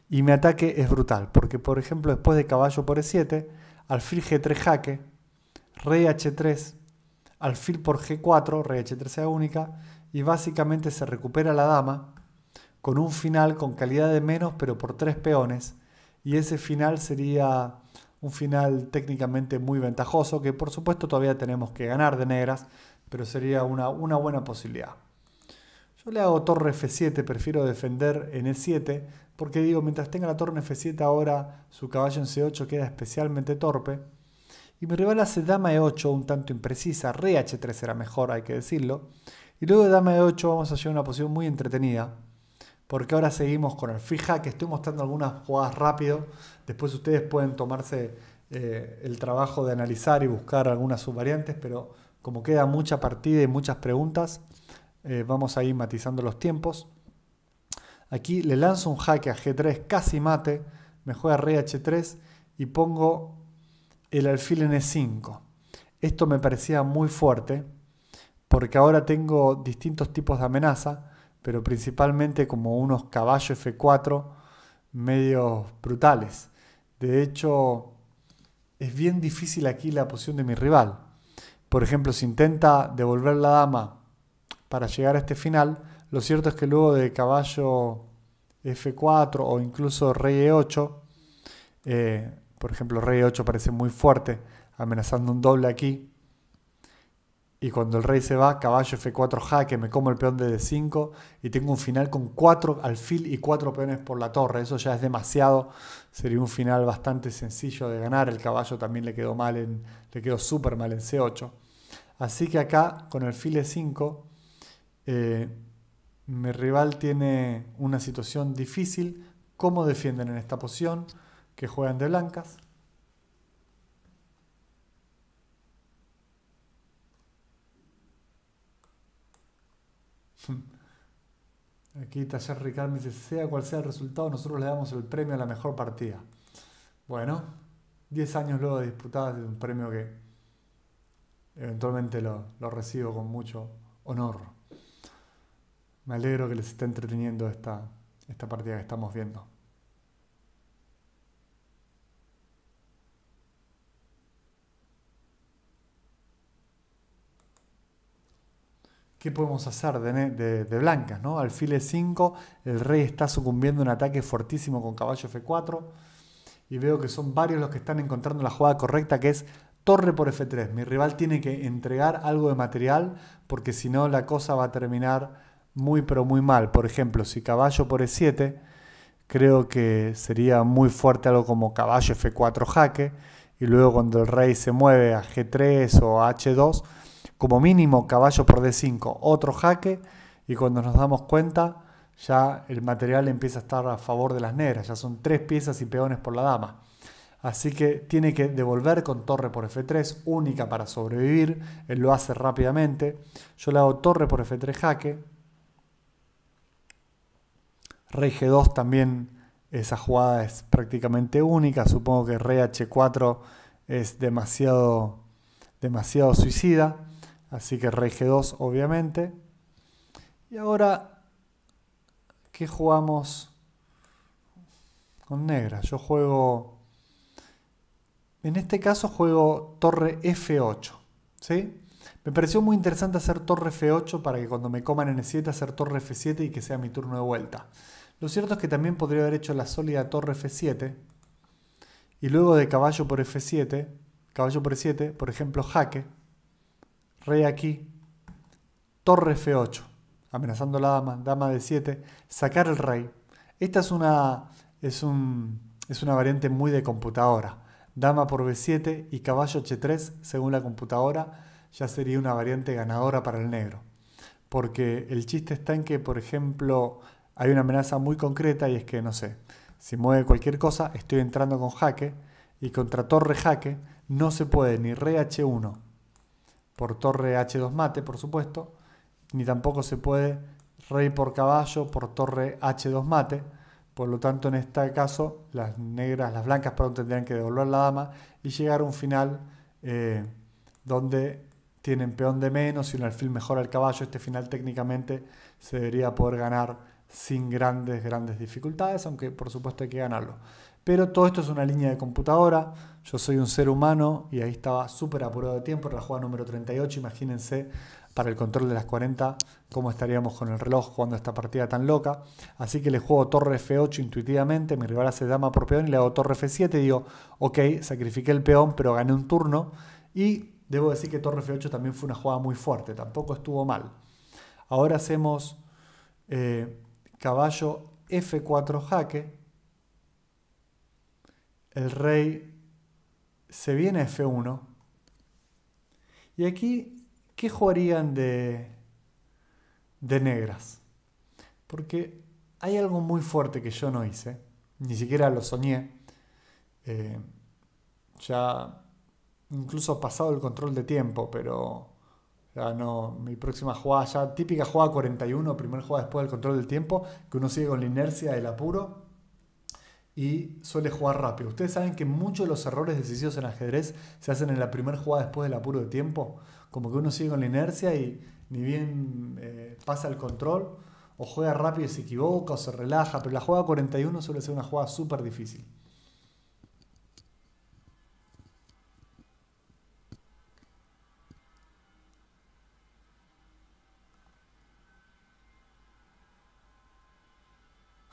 [SPEAKER 1] y mi ataque es brutal, porque por ejemplo después de caballo por e7, alfil g3 jaque, rey h3, alfil por g4, rey h3 sea única, y básicamente se recupera la dama con un final con calidad de menos pero por tres peones, y ese final sería un final técnicamente muy ventajoso, que por supuesto todavía tenemos que ganar de negras, pero sería una, una buena posibilidad. Yo le hago torre F7, prefiero defender en E7, porque digo, mientras tenga la torre en F7 ahora su caballo en C8 queda especialmente torpe. Y mi rival hace dama E8 un tanto imprecisa, re H3 era mejor, hay que decirlo. Y luego de dama E8 vamos a llegar a una posición muy entretenida, porque ahora seguimos con el fija, que estoy mostrando algunas jugadas rápido Después ustedes pueden tomarse eh, el trabajo de analizar y buscar algunas subvariantes, pero como queda mucha partida y muchas preguntas, eh, vamos a ir matizando los tiempos. Aquí le lanzo un jaque a G3 casi mate, me juega rey H3 y pongo el alfil en E5. Esto me parecía muy fuerte porque ahora tengo distintos tipos de amenaza, pero principalmente como unos caballos F4 medios brutales. De hecho, es bien difícil aquí la posición de mi rival. Por ejemplo, si intenta devolver la dama para llegar a este final, lo cierto es que luego de caballo F4 o incluso rey E8, eh, por ejemplo, rey E8 parece muy fuerte, amenazando un doble aquí. Y cuando el rey se va, caballo F4 jaque, me como el peón de D5 y tengo un final con 4 alfil y 4 peones por la torre. Eso ya es demasiado sería un final bastante sencillo de ganar. El caballo también le quedó mal le quedó súper mal en C8. Así que acá con el file 5, eh, mi rival tiene una situación difícil. ¿Cómo defienden en esta posición? Que juegan de blancas. Aquí Taller Ricardo dice, sea cual sea el resultado, nosotros le damos el premio a la mejor partida. Bueno, 10 años luego de disputadas es un premio que eventualmente lo, recibo con mucho honor. Me alegro que les esté entreteniendo esta, esta partida que estamos viendo. ¿Qué podemos hacer de, blancas? ¿no? Alfil E5, el rey está sucumbiendo a un ataque fortísimo con caballo F4. Y veo que son varios los que están encontrando la jugada correcta, que es torre por F3. Mi rival tiene que entregar algo de material, porque si no la cosa va a terminar muy pero muy mal. Por ejemplo, si caballo por E7, creo que sería muy fuerte algo como caballo F4 jaque. Y luego cuando el rey se mueve a G3 o H2 como mínimo caballo por D5, otro jaque, y cuando nos damos cuenta ya el material empieza a estar a favor de las negras, ya son tres piezas y peones por la dama. Así que tiene que devolver con torre por F3, única para sobrevivir, él lo hace rápidamente. Yo le hago torre por F3 jaque. Rey G2 también, esa jugada es prácticamente única, supongo que Rey H4 es demasiado, demasiado suicida. Así que rey G2, obviamente. Y ahora, ¿qué jugamos con negra? Yo juego... En este caso juego torre F8. ¿Sí? Me pareció muy interesante hacer torre F8 para que cuando me coman en 7 e hacer torre F7 y que sea mi turno de vuelta. Lo cierto es que también podría haber hecho la sólida torre F7 y luego de caballo por F7, caballo por f e 7 por ejemplo jaque, rey aquí, torre f8, amenazando la dama, dama de 7, sacar el rey. Esta es una, es, es una variante muy de computadora. Dama por b7 y caballo h3, según la computadora, ya sería una variante ganadora para el negro. Porque el chiste está en que, por ejemplo, hay una amenaza muy concreta y es que, no sé, si mueve cualquier cosa, estoy entrando con jaque y contra torre jaque no se puede ni re h1 por torre H2 mate, por supuesto, ni tampoco se puede rey por caballo por torre H2 mate. Por lo tanto, en este caso, las negras, las blancas, perdón, tendrían que devolver la dama y llegar a un final eh, donde tienen peón de menos y un alfil mejor al caballo. Este final técnicamente se debería poder ganar sin grandes, grandes dificultades, aunque por supuesto hay que ganarlo. Pero todo esto es una línea de computadora, yo soy un ser humano y ahí estaba súper apurado de tiempo, la jugada número 38, imagínense para el control de las 40 cómo estaríamos con el reloj jugando esta partida tan loca. Así que le juego torre F8 intuitivamente, mi rival hace dama por peón y le hago torre F7 y digo, ok, sacrifiqué el peón pero gané un turno y debo decir que torre F8 también fue una jugada muy fuerte, tampoco estuvo mal. Ahora hacemos eh, caballo F4 jaque, el rey se viene F1. Y aquí, ¿qué jugarían de, de negras? Porque hay algo muy fuerte que yo no hice, ni siquiera lo soñé. Eh, ya incluso pasado el control de tiempo, pero ya no, mi próxima jugada ya, típica jugada 41, primer jugada después del control del tiempo, que uno sigue con la inercia del apuro, y suele jugar rápido. Ustedes saben que muchos de los errores decisivos en ajedrez se hacen en la primera jugada después del apuro de tiempo. Como que uno sigue con la inercia y ni bien eh, pasa el control, o juega rápido y se equivoca, o se relaja. Pero la jugada 41 suele ser una jugada súper difícil.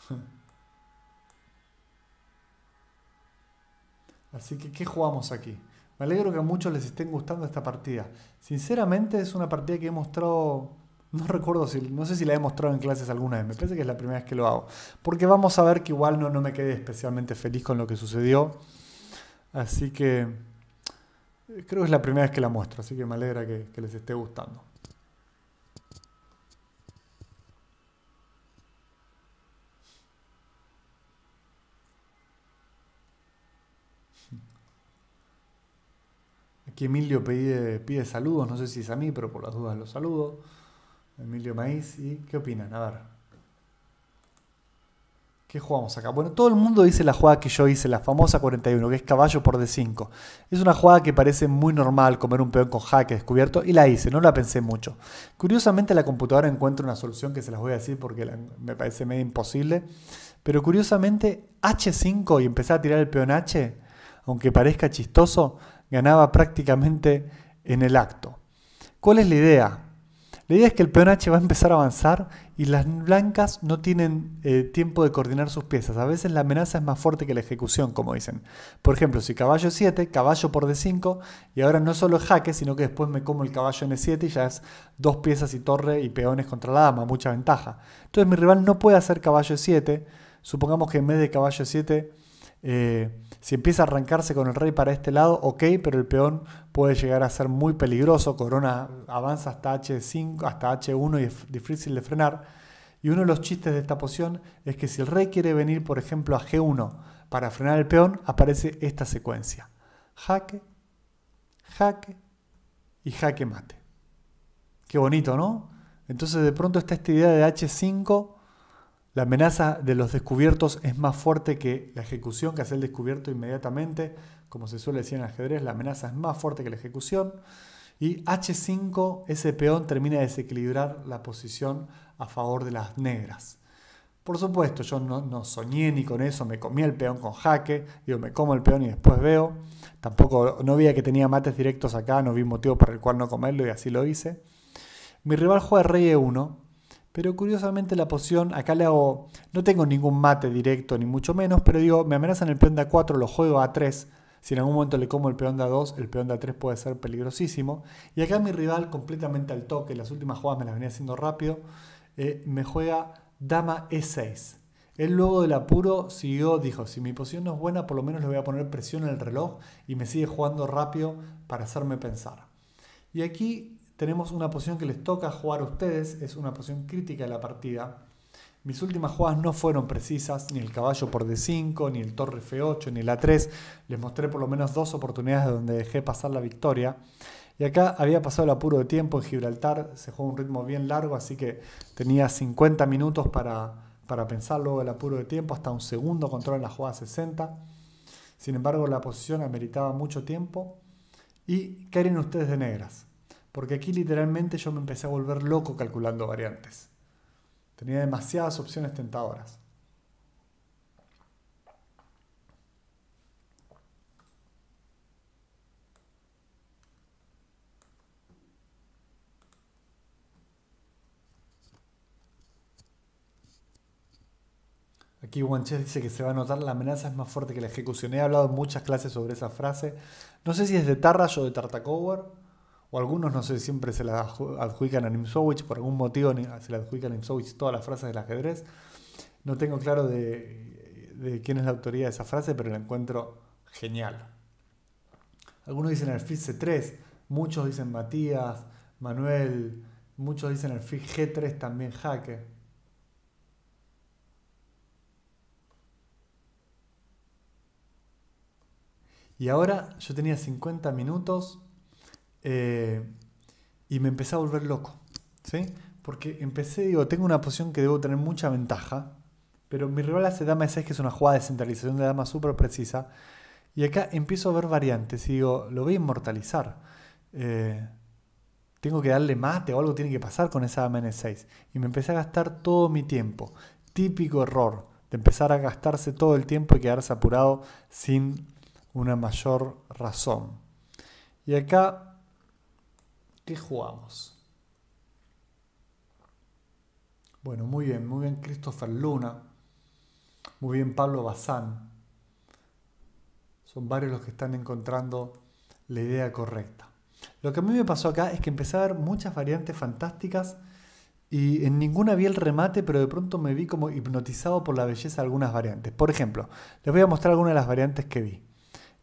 [SPEAKER 1] Así que, ¿qué jugamos aquí? Me alegro que a muchos les estén gustando esta partida. Sinceramente es una partida que he mostrado... No recuerdo si... No sé si la he mostrado en clases alguna vez. Me parece que es la primera vez que lo hago. Porque vamos a ver que igual no, no me quedé especialmente feliz con lo que sucedió. Así que... Creo que es la primera vez que la muestro. Así que me alegra que les esté gustando. Que Emilio pide, pide saludos, no sé si es a mí, pero por las dudas los saludo. Emilio Maíz, ¿y qué opinan? A ver. ¿Qué jugamos acá? Bueno, todo el mundo dice la jugada que yo hice, la famosa 41, que es caballo por D5. Es una jugada que parece muy normal comer un peón con jaque descubierto y la hice, no la pensé mucho. Curiosamente la computadora encuentra una solución que se las voy a decir porque me parece medio imposible, pero curiosamente H5 y empezar a tirar el peón H, aunque parezca chistoso, ganaba prácticamente en el acto. ¿Cuál es la idea? La idea es que el peón H va a empezar a avanzar y las blancas no tienen eh, tiempo de coordinar sus piezas. A veces la amenaza es más fuerte que la ejecución, como dicen. Por ejemplo, si caballo 7, caballo por D5, y ahora no solo jaque, sino que después me como el caballo N7 y ya es dos piezas y torre y peones contra la dama, mucha ventaja. Entonces mi rival no puede hacer caballo 7. Supongamos que en vez de caballo 7 si empieza a arrancarse con el rey para este lado, ok, pero el peón puede llegar a ser muy peligroso. Corona avanza hasta H5, hasta H1 y es difícil de frenar. Y uno de los chistes de esta poción es que si el rey quiere venir, por ejemplo, a G1 para frenar el peón, aparece esta secuencia. Jaque, jaque y jaque mate. Qué bonito, ¿no? Entonces de pronto está esta idea de H5 la amenaza de los descubiertos es más fuerte que la ejecución, que hace el descubierto inmediatamente. Como se suele decir en ajedrez, la amenaza es más fuerte que la ejecución. Y H5, ese peón termina de desequilibrar la posición a favor de las negras. Por supuesto, yo no, soñé ni con eso, me comí el peón con jaque, digo, me como el peón y después veo. Tampoco, no vi que tenía mates directos acá, no vi motivo para el cual no comerlo y así lo hice. Mi rival juega rey E1, pero curiosamente la poción, acá le hago, no tengo ningún mate directo ni mucho menos, pero digo, me amenazan el peón de A4, lo juego a A3. Si en algún momento le como el peón de A2, el peón de A3 puede ser peligrosísimo. Y acá mi rival, completamente al toque, las últimas jugadas me las venía haciendo rápido, eh, me juega dama E6. Él luego del apuro siguió, dijo, si mi posición no es buena, por lo menos le voy a poner presión en el reloj y me sigue jugando rápido para hacerme pensar. Y aquí tenemos una posición que les toca jugar a ustedes, es una posición crítica de la partida. Mis últimas jugadas no fueron precisas, ni el caballo por D5, ni el torre F8, ni la A3. Les mostré por lo menos dos oportunidades donde dejé pasar la victoria. Y acá había pasado el apuro de tiempo en Gibraltar, se jugó un ritmo bien largo, así que tenía 50 minutos para, para pensar luego el apuro de tiempo, hasta un segundo control en la jugada 60. Sin embargo, la posición ameritaba mucho tiempo. ¿Y qué harían ustedes de negras? Porque aquí literalmente yo me empecé a volver loco calculando variantes. Tenía demasiadas opciones tentadoras. Aquí Guanches dice que se va a notar la amenaza es más fuerte que la ejecución. He hablado en muchas clases sobre esa frase. No sé si es de Tarrash o de Tartacower o algunos, no sé, siempre se la adjudican a Nimzowicz, por algún motivo se las adjudican a Nimzowicz todas las frases del ajedrez. No tengo claro de, quién es la autoría de esa frase, pero la encuentro genial. Algunos dicen el FIG C3, muchos dicen Matías, Manuel, muchos dicen el FIG G3 también jaque. Y ahora yo tenía 50 minutos eh, y me empecé a volver loco, ¿sí? Porque empecé, digo, tengo una posición que debo tener mucha ventaja, pero mi rival hace dama E6, que es una jugada de centralización de dama súper precisa, y acá empiezo a ver variantes y digo, lo voy a inmortalizar. Eh, tengo que darle mate o algo tiene que pasar con esa dama N6. Y me empecé a gastar todo mi tiempo. Típico error de empezar a gastarse todo el tiempo y quedarse apurado sin una mayor razón. Y acá ¿Qué jugamos? Bueno, muy bien, muy bien Christopher Luna, muy bien Pablo Bazán. Son varios los que están encontrando la idea correcta. Lo que a mí me pasó acá es que empecé a ver muchas variantes fantásticas y en ninguna vi el remate, pero de pronto me vi como hipnotizado por la belleza de algunas variantes. Por ejemplo, les voy a mostrar algunas de las variantes que vi.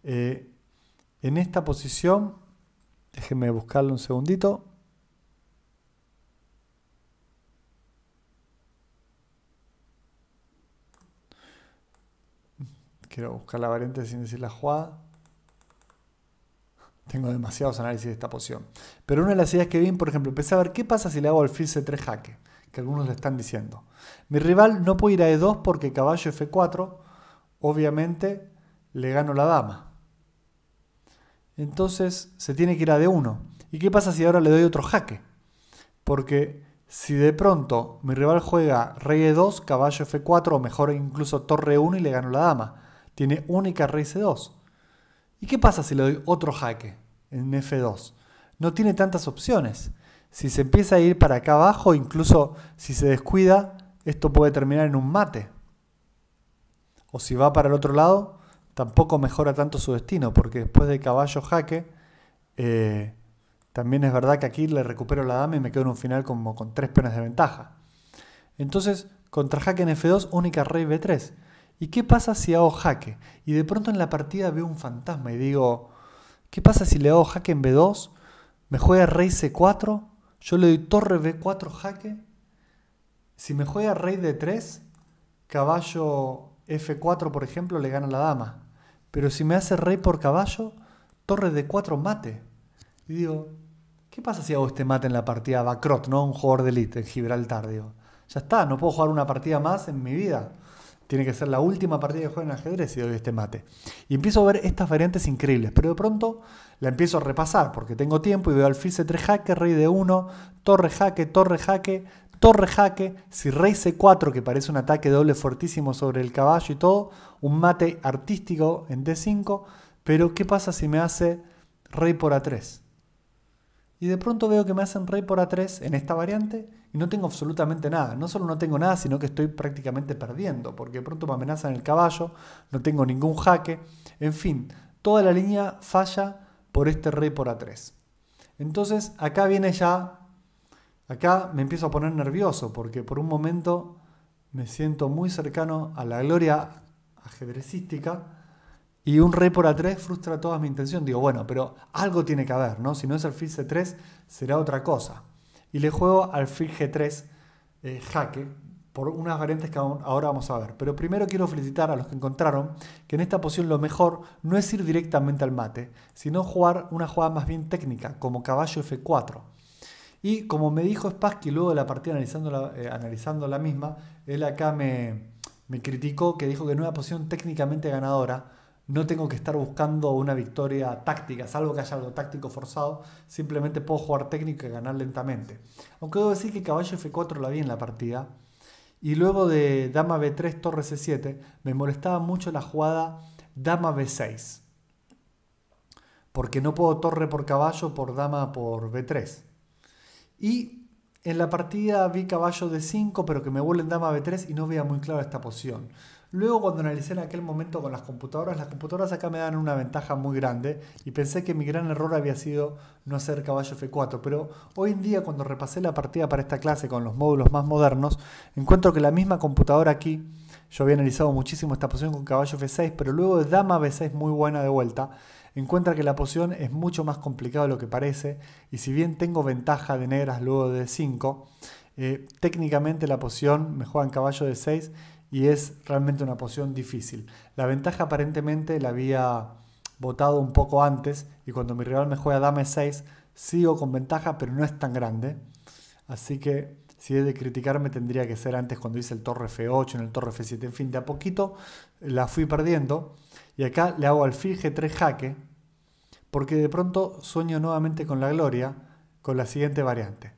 [SPEAKER 1] Eh, en esta posición Déjenme buscarlo un segundito. Quiero buscar la variante sin decir la jugada. Tengo demasiados análisis de esta posición. Pero una de las ideas que vi, por ejemplo, empecé a ver qué pasa si le hago alfil C3 jaque, que algunos le están diciendo. Mi rival no puede ir a E2 porque caballo F4, obviamente, le gano la dama entonces se tiene que ir a D1. ¿Y qué pasa si ahora le doy otro jaque? Porque si de pronto mi rival juega rey E2, caballo F4 o mejor incluso torre 1 y le gano la dama, tiene única rey C2. ¿Y qué pasa si le doy otro jaque en F2? No tiene tantas opciones. Si se empieza a ir para acá abajo, incluso si se descuida, esto puede terminar en un mate. O si va para el otro lado, tampoco mejora tanto su destino, porque después de caballo jaque, eh, también es verdad que aquí le recupero la dama y me quedo en un final como con tres penas de ventaja. Entonces, contra jaque en F2, única rey B3. ¿Y qué pasa si hago jaque? Y de pronto en la partida veo un fantasma y digo, ¿qué pasa si le hago jaque en B2? Me juega rey C4, yo le doy torre B4 jaque. Si me juega rey D3, caballo F4, por ejemplo, le gana la dama. Pero si me hace rey por caballo, torre de cuatro mate. Y digo, ¿qué pasa si hago este mate en la partida Bacrot, no? Un jugador de elite en Gibraltar, digo. Ya está, no puedo jugar una partida más en mi vida. Tiene que ser la última partida que juego en ajedrez si doy este mate. Y empiezo a ver estas variantes increíbles, pero de pronto la empiezo a repasar porque tengo tiempo y veo alfil C3 jaque, rey de 1, torre jaque, torre jaque, torre jaque, si rey c4, que parece un ataque doble fortísimo sobre el caballo y todo, un mate artístico en d5, pero ¿qué pasa si me hace rey por a3? Y de pronto veo que me hacen rey por a3 en esta variante y no tengo absolutamente nada. No solo no tengo nada, sino que estoy prácticamente perdiendo, porque de pronto me amenazan el caballo, no tengo ningún jaque, en fin, toda la línea falla por este rey por a3. Entonces acá viene ya Acá me empiezo a poner nervioso porque por un momento me siento muy cercano a la gloria ajedrecística y un rey por a3 frustra toda mi intención. Digo, bueno, pero algo tiene que haber, ¿no? Si no es alfil c3, será otra cosa. Y le juego al alfil g3 eh, jaque por unas variantes que ahora vamos a ver. Pero primero quiero felicitar a los que encontraron que en esta posición lo mejor no es ir directamente al mate, sino jugar una jugada más bien técnica, como caballo f4. Y como me dijo Spassky luego de la partida eh, analizando la, misma, él acá me, me, criticó que dijo que en una posición técnicamente ganadora no tengo que estar buscando una victoria táctica, salvo que haya algo táctico forzado, simplemente puedo jugar técnico y ganar lentamente. Aunque debo decir que caballo F4 la vi en la partida. Y luego de dama B3, torre C7, me molestaba mucho la jugada dama B6. Porque no puedo torre por caballo, por dama por B3. Y en la partida vi caballo de 5, pero que me en dama B3 y no veía muy clara esta posición. Luego cuando analicé en aquel momento con las computadoras, las computadoras acá me dan una ventaja muy grande y pensé que mi gran error había sido no hacer caballo F4, pero hoy en día cuando repasé la partida para esta clase con los módulos más modernos, encuentro que la misma computadora aquí, yo había analizado muchísimo esta posición con caballo F6, pero luego de dama B6 muy buena de vuelta, encuentra que la poción es mucho más complicada de lo que parece y si bien tengo ventaja de negras luego de 5, eh, técnicamente la poción me juega en caballo de 6 y es realmente una poción difícil. La ventaja aparentemente la había votado un poco antes y cuando mi rival me juega dame 6 sigo con ventaja pero no es tan grande. Así que si he de criticarme tendría que ser antes cuando hice el torre F8, en el torre F7, en fin, de a poquito la fui perdiendo y acá le hago alfil G3 jaque, porque de pronto sueño nuevamente con la gloria, con la siguiente variante.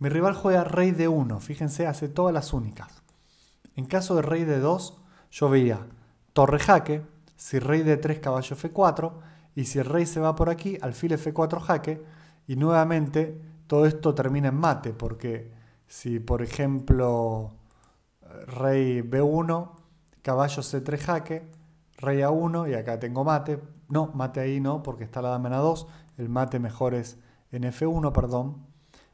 [SPEAKER 1] Mi rival juega rey de 1, fíjense, hace todas las únicas. En caso de rey de 2, yo veía torre jaque, si rey de 3 caballo F4, y si el rey se va por aquí, alfil F4 jaque, y nuevamente todo esto termina en mate, porque si por ejemplo rey B1, caballo C3 jaque, rey a 1 y acá tengo mate. No, mate ahí no, porque está la dama en a2. El mate mejor es en f1, perdón.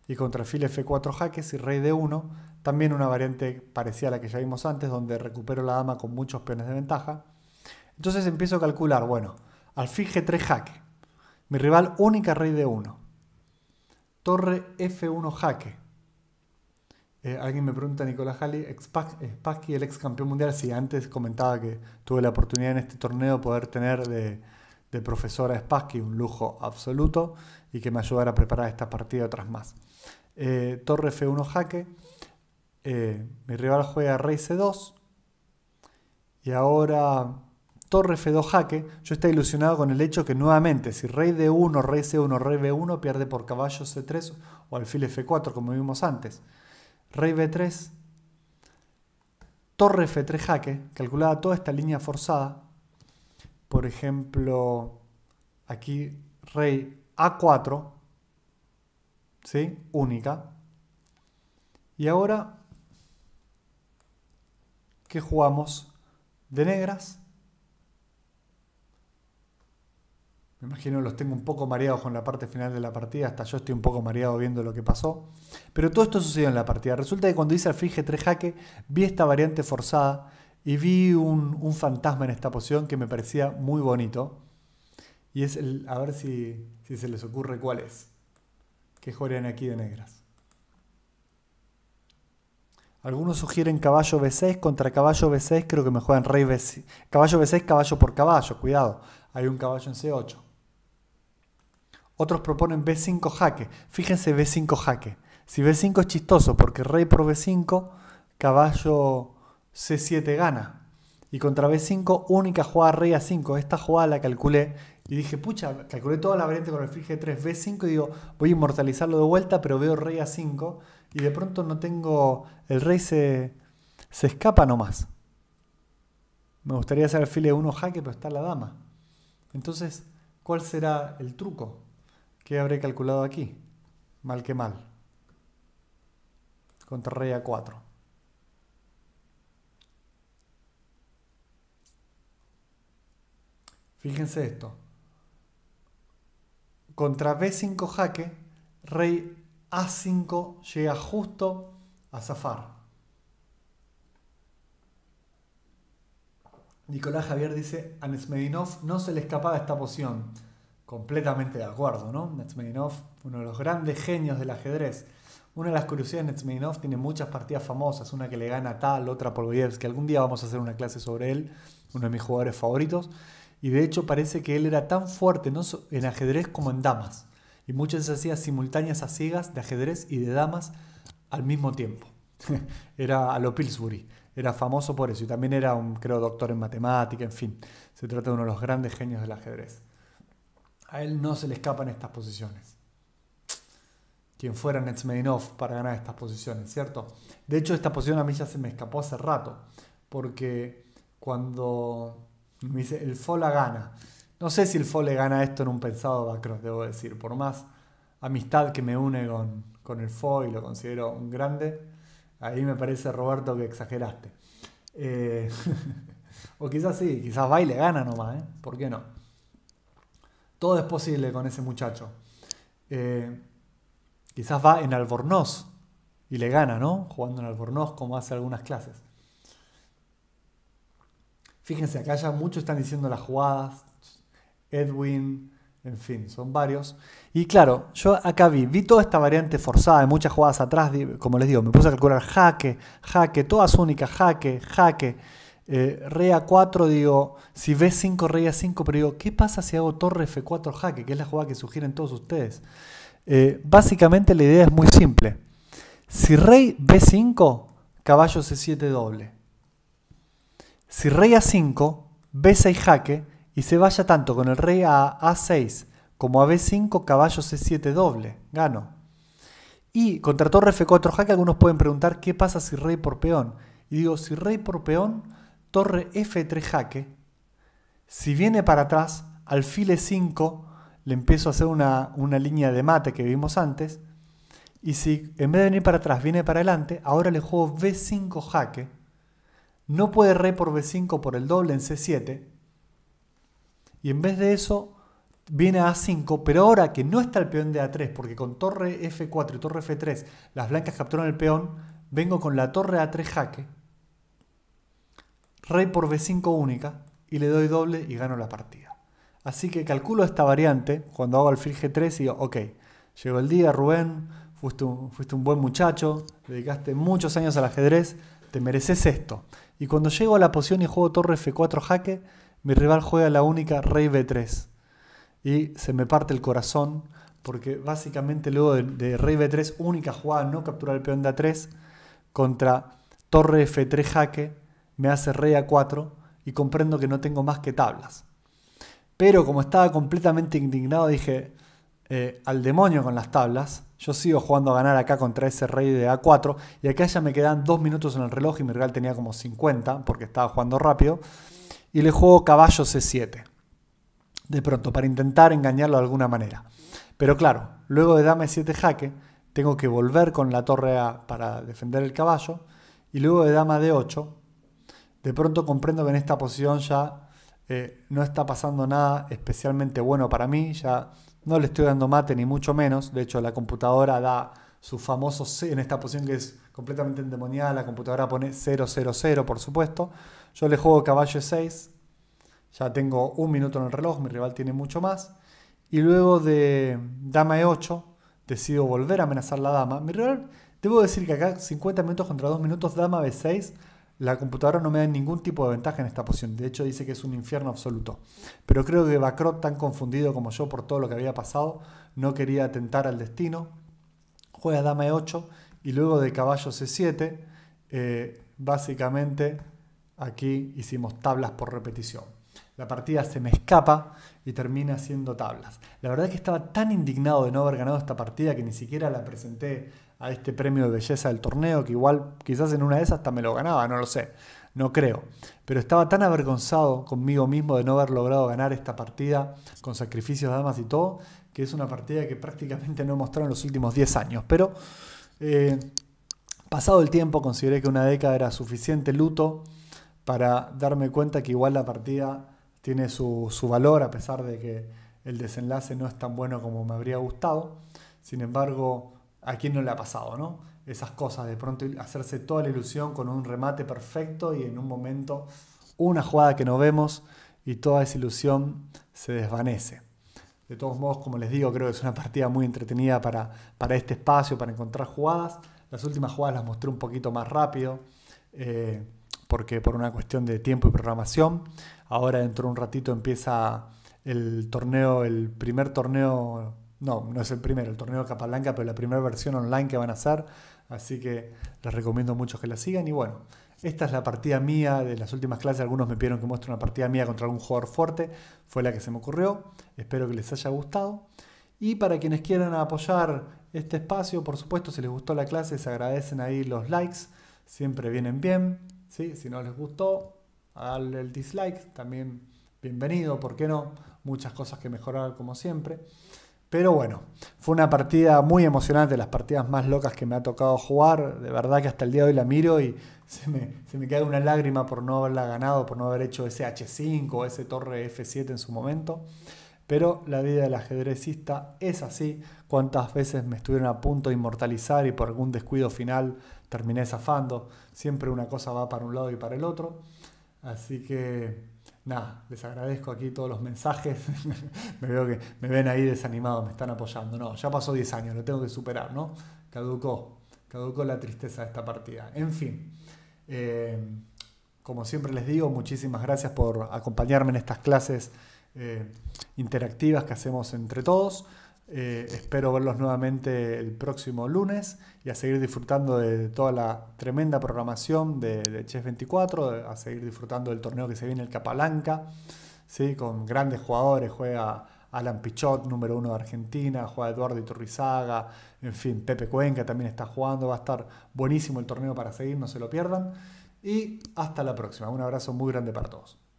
[SPEAKER 1] Y contra file f4 jaques y rey d1. También una variante parecida a la que ya vimos antes, donde recupero la dama con muchos peones de ventaja. Entonces empiezo a calcular, bueno, alfil g3 jaque. Mi rival única rey d1. Torre f1 jaque. Eh, alguien me pregunta, Nicolás Halley, Spassky, el ex campeón mundial, sí, antes comentaba que tuve la oportunidad en este torneo poder tener de, de profesora Spassky, un lujo absoluto, y que me ayudara a preparar esta partida y otras más. Eh, torre F1 jaque, eh, mi rival juega Rey C2, y ahora Torre F2 jaque, yo estoy ilusionado con el hecho que nuevamente, si Rey D1, Rey C1, Rey B1, pierde por caballo C3 o alfil F4, como vimos antes. Rey B3, Torre F3 jaque, calculada toda esta línea forzada. Por ejemplo, aquí Rey A4, ¿sí? Única. Y ahora, ¿qué jugamos? De negras, Me imagino los tengo un poco mareados con la parte final de la partida, hasta yo estoy un poco mareado viendo lo que pasó. Pero todo esto sucedió en la partida. Resulta que cuando hice el free 3 jaque, vi esta variante forzada y vi un, fantasma en esta posición que me parecía muy bonito. Y es el, a ver si, si se les ocurre cuál es. Que jorean aquí de negras. Algunos sugieren caballo B6 contra caballo B6, creo que me juegan rey B6. Caballo B6, caballo por caballo, cuidado. Hay un caballo en C8. Otros proponen B5 jaque. Fíjense B5 jaque. Si B5 es chistoso porque rey por B5, caballo C7 gana. Y contra B5, única jugada rey A5. Esta jugada la calculé y dije, pucha, calculé toda la variante con el g 3, B5 y digo, voy a inmortalizarlo de vuelta, pero veo rey A5 y de pronto no tengo, el rey se, se escapa nomás. Me gustaría hacer alfil 1 jaque, pero está la dama. Entonces, ¿cuál será el truco? ¿Qué habré calculado aquí? Mal que mal. Contra rey a 4. Fíjense esto. Contra B5 jaque, rey A5 llega justo a zafar. Nicolás Javier dice, a Nesmedinov no se le escapaba esta poción completamente de acuerdo, ¿no? Netsmeninov, uno de los grandes genios del ajedrez. Una de las curiosidades de Netsmeninov tiene muchas partidas famosas, una que le gana a tal, otra por que algún día vamos a hacer una clase sobre él, uno de mis jugadores favoritos. Y de hecho parece que él era tan fuerte ¿no? en ajedrez como en damas. Y muchas veces hacía simultáneas a ciegas de ajedrez y de damas al mismo tiempo. era a lo era famoso por eso y también era un, creo, doctor en matemática, en fin. Se trata de uno de los grandes genios del ajedrez. A él no se le escapan estas posiciones. Quien fuera Netsmedinov para ganar estas posiciones, ¿cierto? De hecho, esta posición a mí ya se me escapó hace rato, porque cuando me dice el FO la gana, no sé si el FO le gana esto en un pensado Bacros, debo decir, por más amistad que me une con, el FO y lo considero un grande, ahí me parece, Roberto, que exageraste. Eh, o quizás sí, quizás va y le gana nomás, ¿eh? ¿Por qué no? Todo es posible con ese muchacho. Eh, quizás va en Albornoz y le gana, ¿no? Jugando en Albornoz como hace algunas clases. Fíjense, acá ya muchos están diciendo las jugadas. Edwin, en fin, son varios. Y claro, yo acá vi, vi toda esta variante forzada de muchas jugadas atrás, como les digo, me puse a calcular jaque, jaque, todas únicas, jaque, jaque eh, a4, digo, si b5, rey a5, pero digo, ¿qué pasa si hago torre f4 jaque? Que es la jugada que sugieren todos ustedes. Eh, básicamente la idea es muy simple. Si rey b5, caballo c7 doble. Si rey a5, b6 jaque y se vaya tanto con el rey a 6 como a b5, caballo c7 doble. Gano. Y contra torre f4 jaque algunos pueden preguntar qué pasa si rey por peón. Y digo, si rey por peón, torre F3 jaque. Si viene para atrás, al file 5 le empiezo a hacer una, línea de mate que vimos antes. Y si en vez de venir para atrás viene para adelante, ahora le juego B5 jaque. No puede re por B5 por el doble en C7. Y en vez de eso, viene a A5, pero ahora que no está el peón de A3, porque con torre F4 y torre F3 las blancas capturan el peón, vengo con la torre A3 jaque rey por b5 única y le doy doble y gano la partida. Así que calculo esta variante cuando hago alfil g3 y digo, ok, llegó el día Rubén, fuiste un, buen muchacho, dedicaste muchos años al ajedrez, te mereces esto. Y cuando llego a la posición y juego torre f4 jaque, mi rival juega la única rey b3. Y se me parte el corazón porque básicamente luego de, de rey b3, única jugada no capturar el peón de a3 contra torre f3 jaque, me hace rey a 4 y comprendo que no tengo más que tablas. Pero como estaba completamente indignado, dije, eh, al demonio con las tablas, yo sigo jugando a ganar acá contra ese rey de A4 y acá ya me quedan 2 minutos en el reloj y mi rival tenía como 50 porque estaba jugando rápido y le juego caballo C7. De pronto, para intentar engañarlo de alguna manera. Pero claro, luego de dame 7 jaque, tengo que volver con la torre A para defender el caballo y luego de dama D8 de pronto comprendo que en esta posición ya eh, no está pasando nada especialmente bueno para mí, ya no le estoy dando mate ni mucho menos, de hecho la computadora da su famoso C en esta posición que es completamente endemoniada, la computadora pone 000 por supuesto, yo le juego caballo 6, ya tengo un minuto en el reloj, mi rival tiene mucho más, y luego de dama E8 decido volver a amenazar la dama, mi rival, debo decir que acá 50 minutos contra 2 minutos, dama B6, la computadora no me da ningún tipo de ventaja en esta posición. De hecho, dice que es un infierno absoluto. Pero creo que Bacrot, tan confundido como yo por todo lo que había pasado, no quería atentar al destino. Juega dama e8 y luego de caballo c7. Eh, básicamente, aquí hicimos tablas por repetición. La partida se me escapa y termina siendo tablas. La verdad es que estaba tan indignado de no haber ganado esta partida que ni siquiera la presenté a este premio de belleza del torneo, que igual quizás en una de esas hasta me lo ganaba, no lo sé, no creo. Pero estaba tan avergonzado conmigo mismo de no haber logrado ganar esta partida con sacrificios de damas y todo, que es una partida que prácticamente no he mostrado en los últimos 10 años. Pero eh, pasado el tiempo consideré que una década era suficiente luto para darme cuenta que igual la partida tiene su, su valor a pesar de que el desenlace no es tan bueno como me habría gustado. Sin embargo, ¿A quién no le ha pasado, no? Esas cosas, de pronto hacerse toda la ilusión con un remate perfecto y en un momento una jugada que no vemos y toda esa ilusión se desvanece. De todos modos, como les digo, creo que es una partida muy entretenida para, para este espacio, para encontrar jugadas. Las últimas jugadas las mostré un poquito más rápido, eh, porque por una cuestión de tiempo y programación. Ahora dentro de un ratito empieza el torneo, el primer torneo no, no es el primero, el torneo de Capablanca, pero la primera versión online que van a hacer. Así que les recomiendo mucho que la sigan. Y bueno, esta es la partida mía de las últimas clases. Algunos me pidieron que muestre una partida mía contra algún jugador fuerte. Fue la que se me ocurrió. Espero que les haya gustado. Y para quienes quieran apoyar este espacio, por supuesto, si les gustó la clase, se agradecen ahí los likes. Siempre vienen bien. ¿sí? Si no les gustó, darle el dislike. También bienvenido, ¿por qué no? Muchas cosas que mejorar como siempre. Pero bueno, fue una partida muy emocionante, las partidas más locas que me ha tocado jugar. De verdad que hasta el día de hoy la miro y se me, queda cae una lágrima por no haberla ganado, por no haber hecho ese H5 o ese torre F7 en su momento. Pero la vida del ajedrecista es así. Cuántas veces me estuvieron a punto de inmortalizar y por algún descuido final terminé zafando. Siempre una cosa va para un lado y para el otro. Así que nada, les agradezco aquí todos los mensajes. me veo que me ven ahí desanimado, me están apoyando. No, ya pasó 10 años, lo tengo que superar, ¿no? Caducó, caducó la tristeza de esta partida. En fin, eh, como siempre les digo, muchísimas gracias por acompañarme en estas clases eh, interactivas que hacemos entre todos. Eh, espero verlos nuevamente el próximo lunes y a seguir disfrutando de toda la tremenda programación de, de Chef 24, a seguir disfrutando del torneo que se viene el Capalanca, ¿sí? con grandes jugadores, juega Alan Pichot, número uno de Argentina, juega Eduardo Iturrizaga, en fin, Pepe Cuenca también está jugando, va a estar buenísimo el torneo para seguir, no se lo pierdan. Y hasta la próxima, un abrazo muy grande para todos.